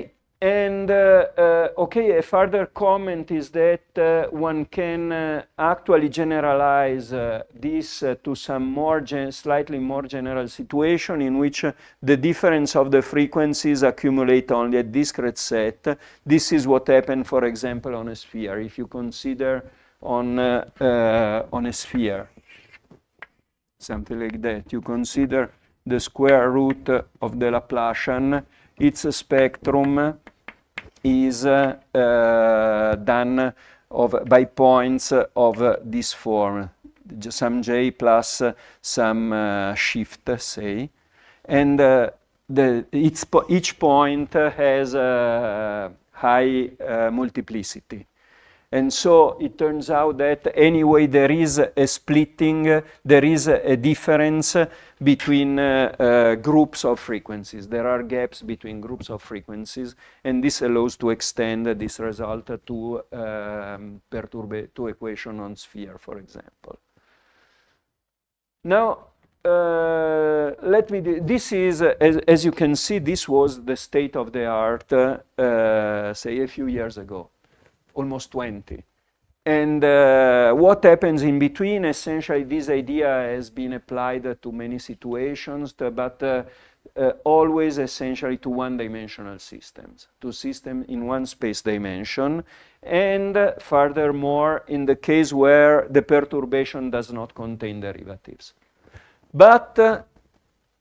and uh, uh, okay, a further comment is that uh, one can actually generalize this to some more slightly more general situation in which the difference of the frequencies accumulate only a discrete set. This is what happened, for example, on a sphere. If you consider on on a sphere, something like that, you consider the square root of the Laplacian, its a spectrum is uh, uh, done of, by points of this form, some j plus some uh, shift, say, and the, po each point has a high multiplicity. And so it turns out that anyway there is a splitting, there is a difference between uh, uh, groups of frequencies. There are gaps between groups of frequencies, and this allows to extend this result to um, perturb to equation on sphere, for example. Now, uh, let me do, this is uh, as, as, you can see this was the state of the art uh, say a few years ago almost 20 and uh, what happens in between, essentially this idea has been applied to many situations, but uh, uh, always essentially to one-dimensional systems, to systems in one space dimension. And uh, furthermore, in the case where the perturbation does not contain derivatives. But uh,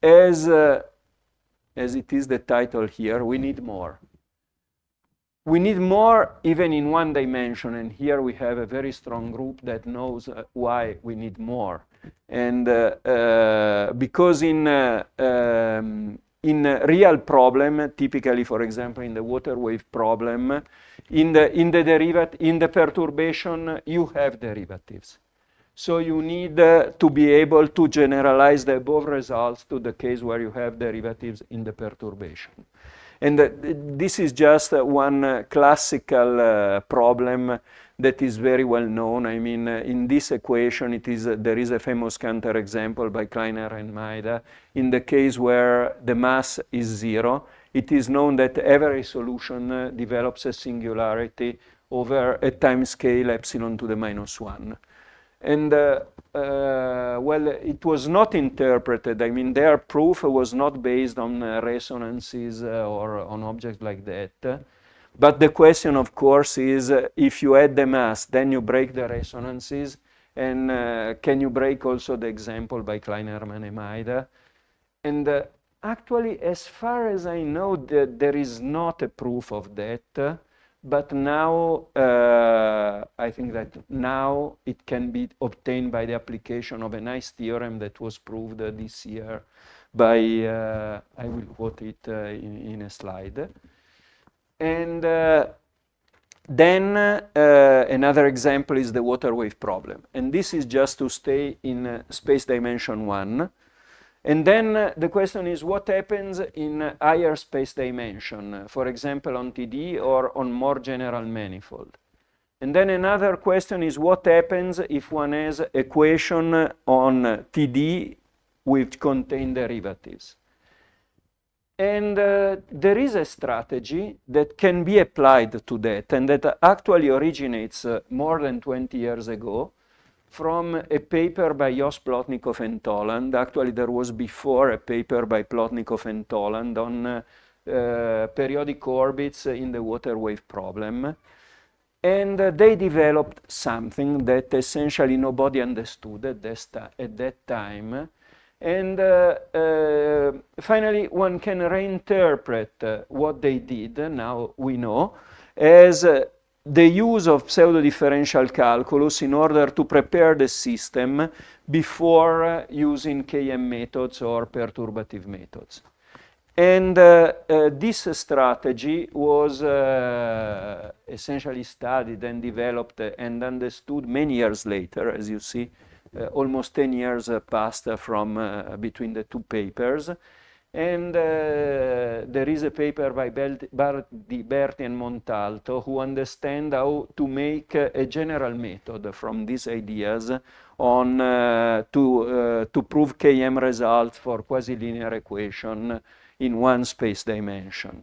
as, uh, as it is the title here, we need more. We need more even in one dimension, and here we have a very strong group that knows uh, why we need more. And uh, uh, because in, uh, um, in real problem, typically, for example, in the water wave problem, in the, in the, derivative in the perturbation, you have derivatives. So you need uh, to be able to generalize the above results to the case where you have derivatives in the perturbation. And this is just one uh, classical uh, problem that is very well known. I mean, uh, in this equation, it is, there is a famous counterexample by Kleiner and Maida. In the case where the mass is zero, it is known that every solution develops a singularity over a time scale epsilon to the minus one. And uh, uh, well, it was not interpreted. I mean, their proof was not based on uh, resonances or on objects like that. But the question, of course, is if you add the mass, then you break the resonances. And uh, can you break also the example by Kleinerman and Maida? And uh, actually, as far as I know, there is not a proof of that but now uh, I think that now it can be obtained by the application of a nice theorem that was proved uh, this year by, uh, I will quote it uh, in, in, a slide. And uh, then uh, another example is the water wave problem. And this is just to stay in space dimension one. And then uh, the question is what happens in higher space dimension, for example, on TD or on more general manifold. And then another question is what happens if one has equation on TD which contain derivatives. And uh, there is a strategy that can be applied to that and that actually originates uh, more than 20 years ago from a paper by Jos Plotnikov and Toland. Actually, there was before a paper by Plotnikov and Toland on uh, uh, periodic orbits in the water wave problem. And uh, they developed something that essentially nobody understood at, at that time. And uh, uh, finally, one can reinterpret uh, what they did, now we know, as the use of pseudo-differential calculus in order to prepare the system before uh, using KM methods or perturbative methods. And uh, uh, this strategy was uh, essentially studied and developed and understood many years later, as you see, uh, almost 10 years uh, passed from between the two papers. And uh, there is a paper by Bardi, Berti and Montalto who understand how to make a general method from these ideas on uh, to, uh, to prove KM results for quasi-linear equation in one space dimension.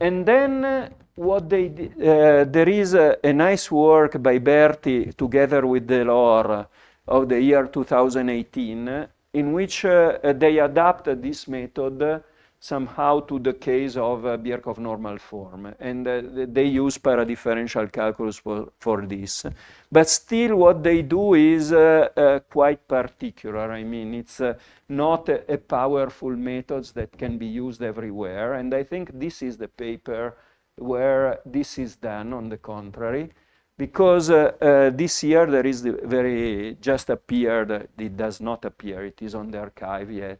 And then uh, what they uh, there is a, a, nice work by Berti together with Delors of the year 2018 in which uh, they adapt this method somehow to the case of uh, Birkhoff normal form. And uh, they use paradifferential calculus for, for, this. But still what they do is uh, uh, quite particular. I mean, it's uh, not a, a, powerful methods that can be used everywhere. And I think this is the paper where this is done, on the contrary because uh, uh, this year there is the very just appeared, it does not appear, it is on the archive yet,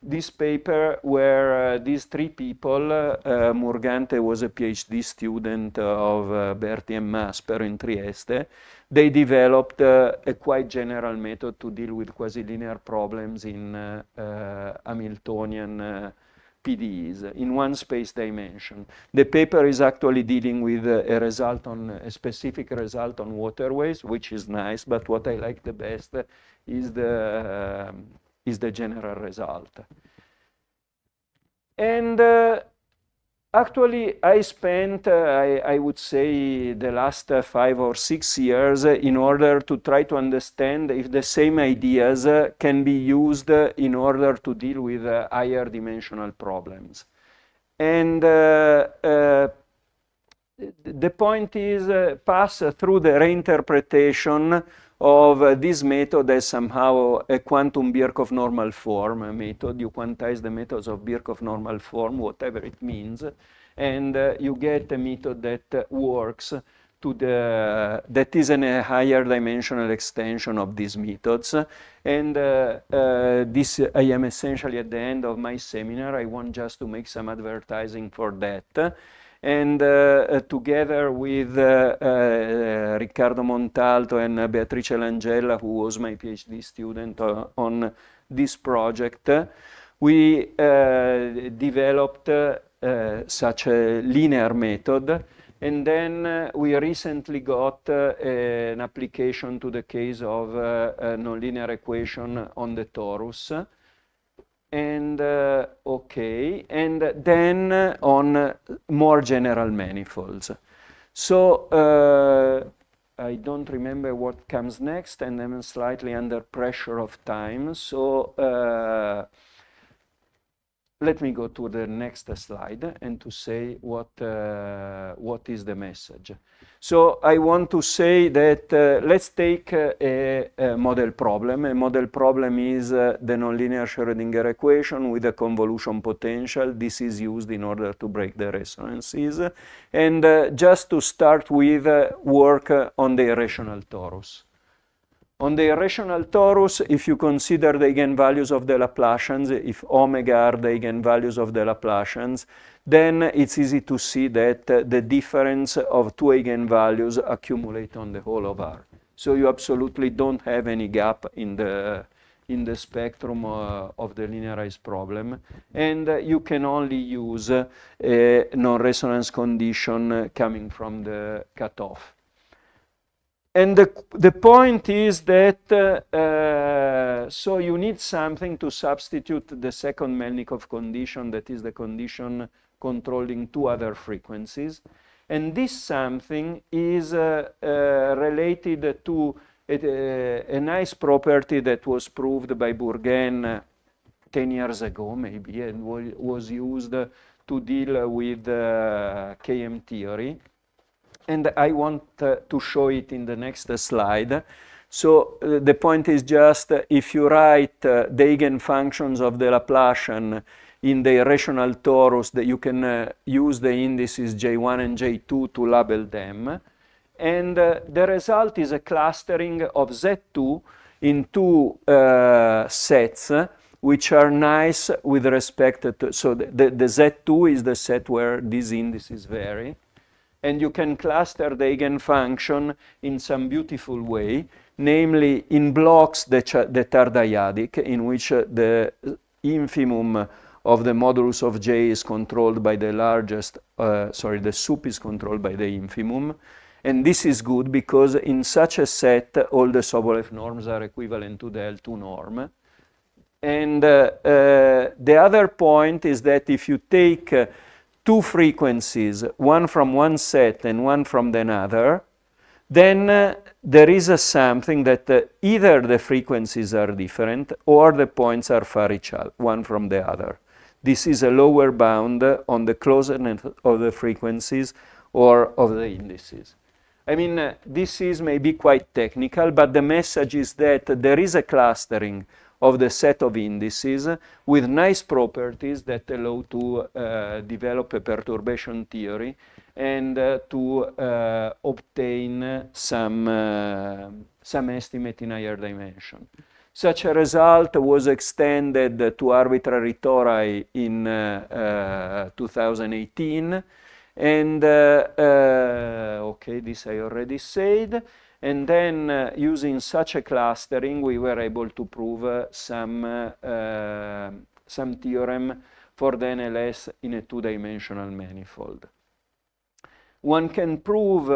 this paper where uh, these three people, uh, Morgante was a PhD student of uh, Berti and Masper in Trieste, they developed uh, a quite general method to deal with quasi-linear problems in Hamiltonian PDEs in one space dimension. The paper is actually dealing with a result on a specific result on waterways, which is nice, but what I like the best is the, um, is the general result. And uh, Actually, I spent, uh, I, I, would say, the last uh, five or six years uh, in order to try to understand if the same ideas can be used in order to deal with uh, higher dimensional problems. And uh, uh, the point is pass through the reinterpretation of uh, this method as somehow a quantum Birkhoff normal form method. You quantize the methods of Birkhoff normal form, whatever it means, and uh, you get a method that uh, works to the that is in a higher dimensional extension of these methods. And uh, uh, this I am essentially at the end of my seminar. I want just to make some advertising for that and uh, uh, together with uh, Riccardo Montalto and Beatrice Langella, who was my PhD student on this project, we developed such a linear method and then uh, we recently got uh, an application to the case of uh, a nonlinear equation on the torus and uh, okay, and then on more general manifolds. So uh, I don't remember what comes next, and I'm slightly under pressure of time. So uh, let me go to the next slide and to say what, uh, what is the message. So I want to say that uh, let's take uh, a, a, model problem. A model problem is uh, the nonlinear Schrodinger equation with a convolution potential. This is used in order to break the resonances. And uh, just to start with, uh, work on the irrational torus. On the irrational torus, if you consider the eigenvalues of the Laplacians, if omega are the eigenvalues of the Laplacians, then it's easy to see that the difference of two eigenvalues accumulate on the whole of R. So you absolutely don't have any gap in the, in the spectrum uh, of the linearized problem. And uh, you can only use a non-resonance condition coming from the cutoff and the, the point is that, uh, uh, so you need something to substitute the second Melnikov condition, that is the condition controlling two other frequencies. And this something is uh, uh, related to a, a, nice property that was proved by Bourgain uh, 10 years ago, maybe, and was used to deal with uh, KM theory and I want uh, to show it in the next slide. So uh, the point is just uh, if you write the eigenfunctions of the Laplacian in the irrational torus that you can uh, use the indices J1 and J2 to label them. And uh, the result is a clustering of Z2 in two uh, sets, which are nice with respect to, so the, the, the Z2 is the set where these indices vary and you can cluster the eigenfunction in some beautiful way, namely in blocks that, that are dyadic, in which uh, the infimum of the modulus of J is controlled by the largest, uh, sorry, the sup is controlled by the infimum. And this is good because in such a set, all the Sobolev norms are equivalent to the L2 norm. And uh, uh, the other point is that if you take uh, two frequencies, one from one set and one from another, then uh, there is a something that uh, either the frequencies are different or the points are far each other, one from the other. This is a lower bound on the closeness of the frequencies or of the indices. I mean, uh, this is maybe quite technical, but the message is that there is a clustering of the set of indices with nice properties that allow to uh, develop a perturbation theory and uh, to uh, obtain some, uh, some estimate in higher dimension. Such a result was extended to arbitrary tori in uh, uh, 2018 and uh, uh, okay, this I already said. And then uh, using such a clustering, we were able to prove uh, some, uh, uh some theorem for the NLS in a two-dimensional manifold. One can prove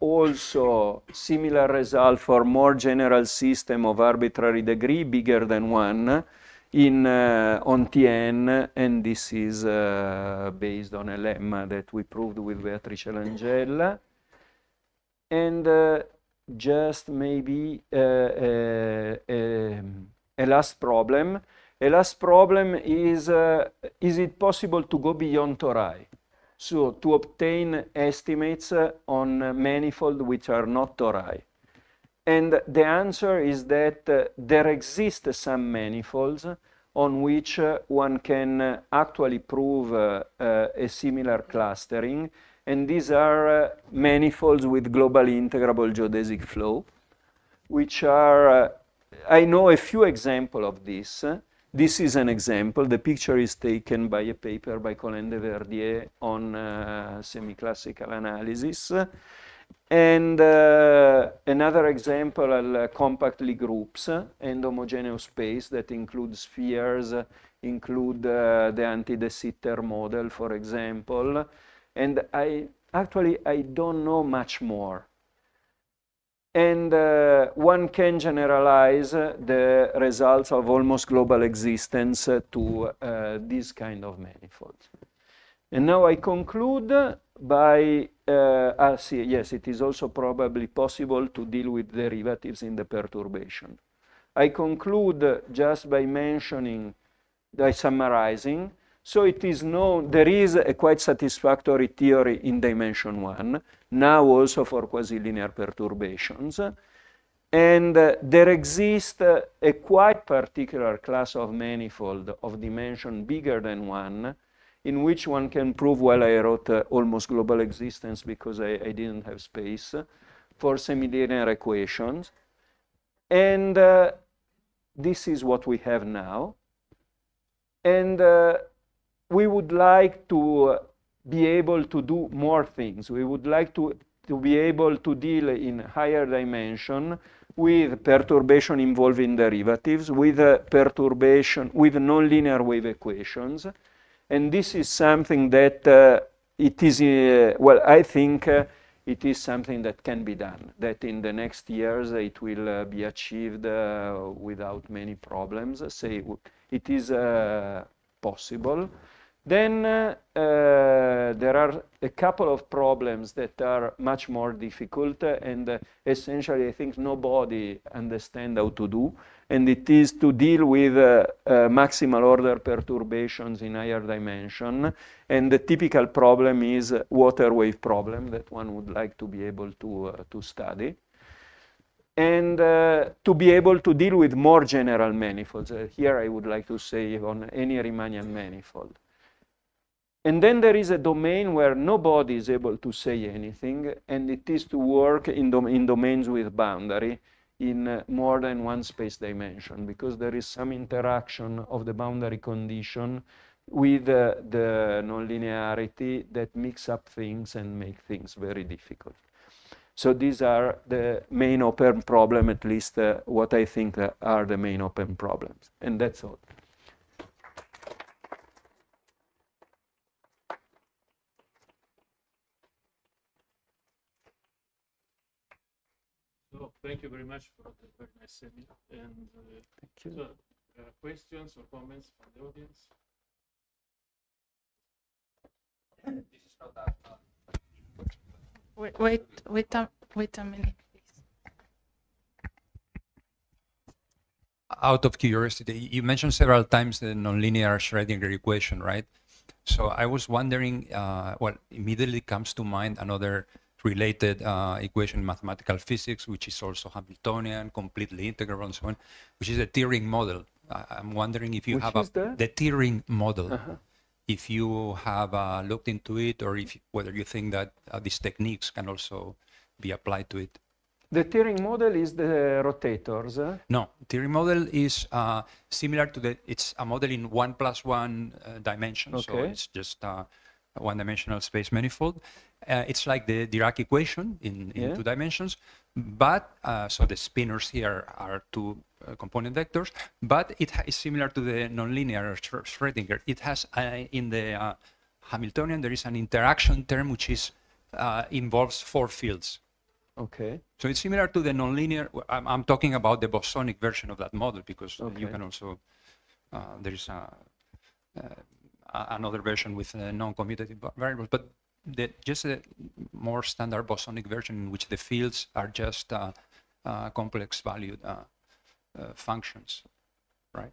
also similar result for more general system of arbitrary degree bigger than one in uh, on TN, and this is uh, based on a lemma that we proved with Beatrice Langella. And uh, just maybe uh, uh, um, a last problem. A last problem is, uh, is it possible to go beyond Torai? So to obtain estimates on manifold which are not Torai. And the answer is that uh, there exist some manifolds on which uh, one can uh, actually prove uh, uh, a similar clustering. And these are uh, manifolds with globally integrable geodesic flow, which are, I know a few examples of this. This is an example. The picture is taken by a paper by Colin de Verdier on semiclassical analysis. And uh, another example are uh, compactly groups and homogeneous space that include spheres, include uh, the anti-de Sitter model, for example. And I actually I don't know much more. And uh, one can generalize the results of almost global existence to uh, this kind of manifold. And now I conclude by uh, ah, see, yes, it is also probably possible to deal with derivatives in the perturbation. I conclude just by mentioning, by summarizing. So it is known, there is a quite satisfactory theory in dimension one, now also for quasi-linear perturbations. And uh, there exists uh, a quite particular class of manifold of dimension bigger than one in which one can prove well I wrote uh, almost global existence because I, I didn't have space for semi-linear equations. And uh, this is what we have now. And uh, we would like to uh, be able to do more things. We would like to, to be able to deal in higher dimension with perturbation involving derivatives, with uh, perturbation, with nonlinear wave equations, and this is something that uh, it is, uh, well, I think uh, it is something that can be done, that in the next years it will uh, be achieved uh, without many problems. Say it is uh, possible. Then there are a couple of problems that are much more difficult and essentially I think nobody understands how to do and it is to deal with uh, uh, maximal order perturbations in higher dimension. And the typical problem is water wave problem that one would like to be able to, uh, to study. And uh, to be able to deal with more general manifolds. Uh, here I would like to say on any Riemannian manifold. And then there is a domain where nobody is able to say anything, and it is to work in, dom in domains with boundary in uh, more than one space dimension because there is some interaction of the boundary condition with uh, the nonlinearity that mix up things and make things very difficult. So these are the main open problem, at least uh, what I think uh, are the main open problems. And that's all. Thank you very much for the very nice seminar. And uh, Thank you. So, uh, questions or comments from the audience? This is not that. Wait, wait, wait a, wait a minute, please. Out of curiosity, you mentioned several times the nonlinear Schrodinger equation, right? So I was wondering, uh, well, immediately comes to mind another related uh, equation in mathematical physics, which is also Hamiltonian, completely integral, and so on, which is a Turing model. I'm wondering if you which have a, the? Turing model. Uh -huh. If you have uh, looked into it, or if whether you think that uh, these techniques can also be applied to it. The Turing model is the rotators. Eh? No, Turing model is uh, similar to the. It's a model in one plus one uh, dimension, okay. so it's just one-dimensional space manifold. Uh, it's like the Dirac equation in, in yeah. two dimensions, but uh, so the spinners here are two uh, component vectors, but it is similar to the nonlinear Schrödinger. It has uh, in the uh, Hamiltonian there is an interaction term which is uh, involves four fields. Okay. So it's similar to the nonlinear. I'm, I'm talking about the bosonic version of that model because okay. you can also there is a uh, another version with uh, non-commutative variables, but the, just a more standard bosonic version in which the fields are just uh, uh, complex valued functions, right?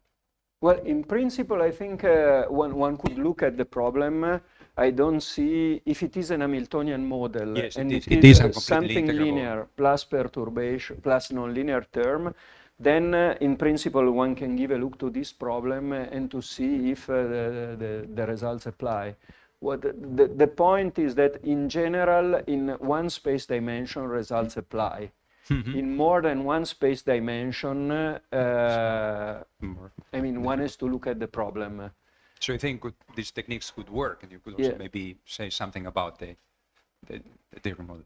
Well, in principle, I think uh, one, one could look at the problem. I don't see if it is an Hamiltonian model yes, and it is, it is, it is something linear plus perturbation plus nonlinear term then uh, in principle one can give a look to this problem and to see if uh, the, the, the, results apply. What the, the point is that in general, in one space dimension, results apply. Mm -hmm. In more than one space dimension, uh, I mean, one has to look at the problem. So you think could, these techniques could work, and you could also yeah. maybe say something about the, the, the different model.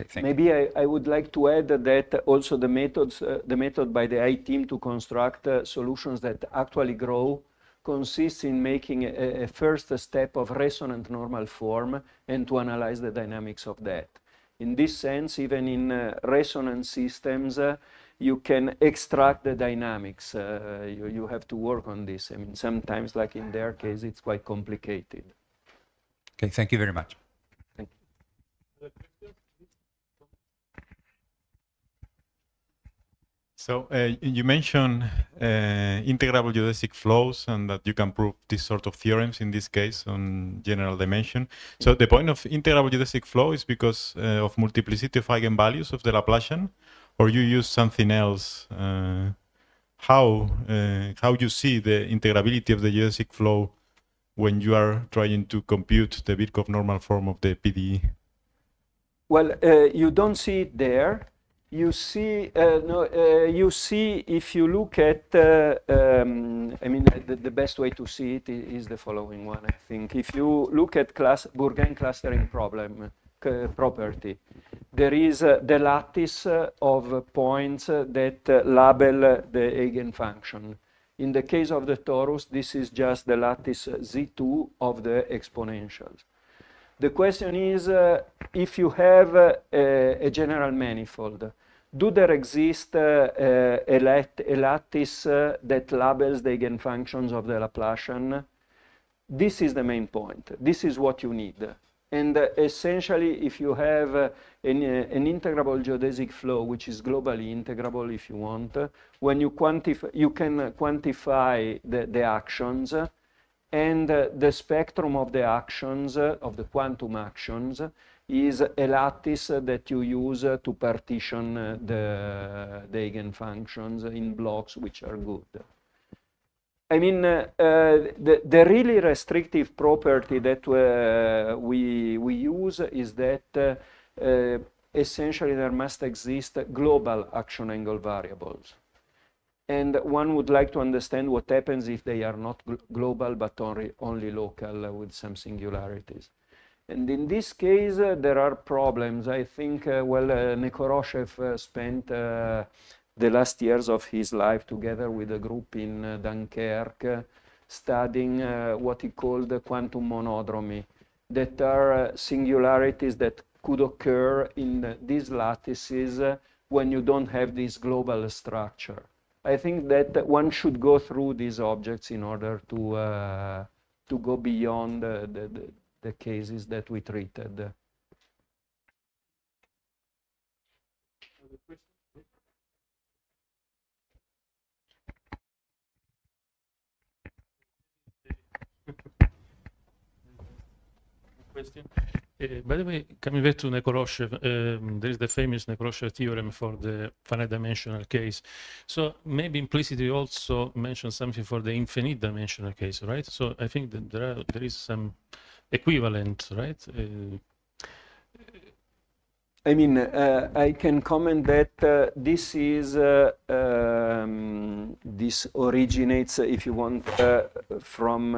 Okay, Maybe I, I, would like to add that also the methods, uh, the method by the I team to construct uh, solutions that actually grow consists in making a, a, first step of resonant normal form and to analyze the dynamics of that. In this sense, even in uh, resonant systems, uh, you can extract the dynamics. Uh, you, you have to work on this. I mean, sometimes, like in their case, it's quite complicated. Okay, thank you very much. Thank you. Uh, So uh, you mentioned uh, integrable geodesic flows and that you can prove this sort of theorems in this case on general dimension. So the point of integrable geodesic flow is because uh, of multiplicity of eigenvalues of the Laplacian, or you use something else. Uh, how uh, how you see the integrability of the geodesic flow when you are trying to compute the Birkhoff normal form of the PDE? Well, uh, you don't see it there you see, uh, no, uh, you see if you look at, uh, um, I mean, uh, the, the, best way to see it is the following one, I think. If you look at class, Bourgain clustering problem uh, property, there is uh, the lattice of points that label the eigenfunction. In the case of the torus, this is just the lattice Z2 of the exponentials. The question is uh, if you have uh, a, a, general manifold do there exist a, lat a lattice that labels the eigenfunctions of the Laplacian? This is the main point. This is what you need. And eh, essentially, if you have eh, an, eh, an, integrable geodesic flow, which is globally integrable if you want, when you quantify, you can quantify the, the actions and the spectrum of the actions, of the quantum actions, is a lattice that you use to partition uh, the, the eigenfunctions in blocks which are good. I mean, uh, uh, the, the really restrictive property that uh, we, we use is that uh, uh, essentially there must exist global action angle variables. And one would like to understand what happens if they are not gl global but only, only local with some singularities. And in this case, uh, there are problems. I think, uh, well, uh, Nekoroshev uh, spent uh, the last years of his life together with a group in uh, Dunkirk studying what he called quantum monodromy, that are singularities that could occur in these lattices when you don't have this global structure. I think that one should go through these objects in order to, to go beyond the, the the cases that we treated. question. Uh, by the way, coming back to Nekoroshev, um, there is the famous Nekoroshev theorem for the finite dimensional case. So maybe implicitly also mention something for the infinite dimensional case, right? So I think that there, are, there is some equivalent, right? Uh, I mean, uh, I can comment that uh, this is uh, um, this originates, uh, if you want, uh, from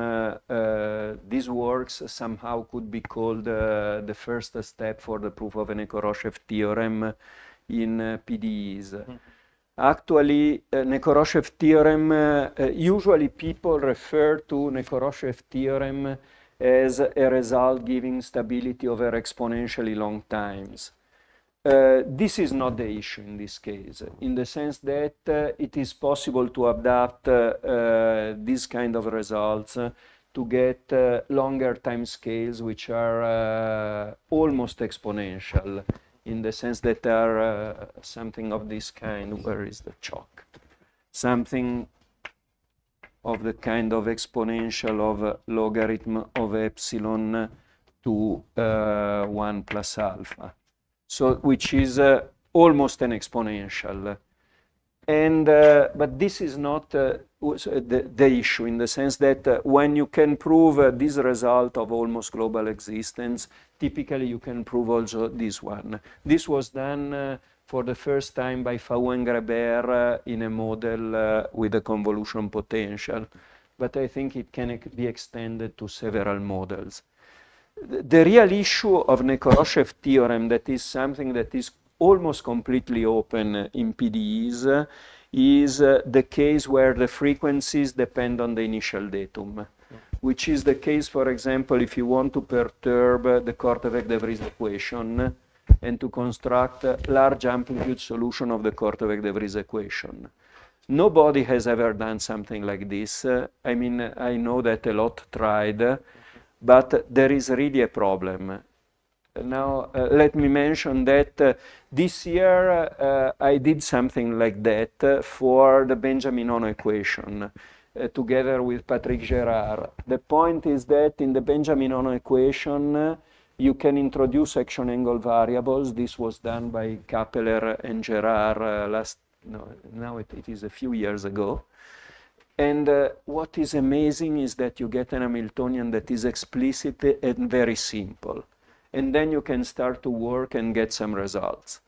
these works. Somehow could be called the first step for the proof of an Nekoroshev theorem in PDEs. Mm -hmm. Actually, Nekoroshev theorem. usually, people refer to Nekoroshev theorem as a result giving stability over exponentially long times. Uh, this is not the issue in this case, in the sense that uh, it is possible to adapt uh, uh these kind of results to get uh, longer time scales which are uh, almost exponential in the sense that they are something of this kind. Where is the chalk? Something of the kind of exponential of logarithm of epsilon to uh, 1 plus alpha. So which is uh, almost an exponential. And, uh, but this is not the, the, issue in the sense that when you can prove this result of almost global existence, typically you can prove also this one. This was done for the first time by Fau and Graber uh, in a model uh, with a convolution potential. But I think it can be extended to several models. The real issue of Nekoroshev theorem, that is something that is almost completely open uh, in PDEs, is uh, the case where the frequencies depend on the initial datum, which is the case, for example, if you want to perturb uh, the Korteweg-De Vries equation and to construct a large amplitude solution of the korteweg Vries equation. Nobody has ever done something like this. Uh, I mean, I know that a lot tried, but there is really a problem. Now, uh, let me mention that uh, this year uh, I did something like that for the Benjamin-Ono equation. Uh, together with Patrick Gerard. The point is that in the Benjamin-Ono equation, uh, you can introduce action angle variables. This was done by Kappeler and Gerard uh, last, no, now it, it is a few years ago. And uh, what is amazing is that you get an Hamiltonian that is explicit and very simple. And then you can start to work and get some results.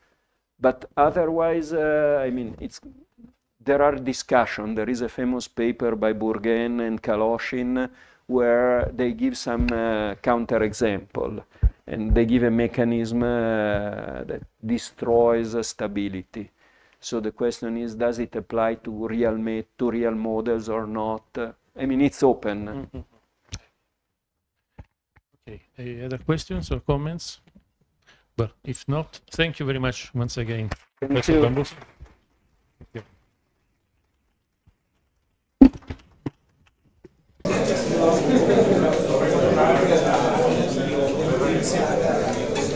But otherwise, uh, I mean, it's, there are discussion. There is a famous paper by Bourgain and Kaloshin where they give some uh, counterexample and they give a mechanism uh, that destroys stability. So the question is, does it apply to real ma- to real models or not? Uh, I mean, it's open. Mm-hmm. Okay. Any other questions or comments? Well, if not, thank you very much once again, thank Professor Bambus. Thank you.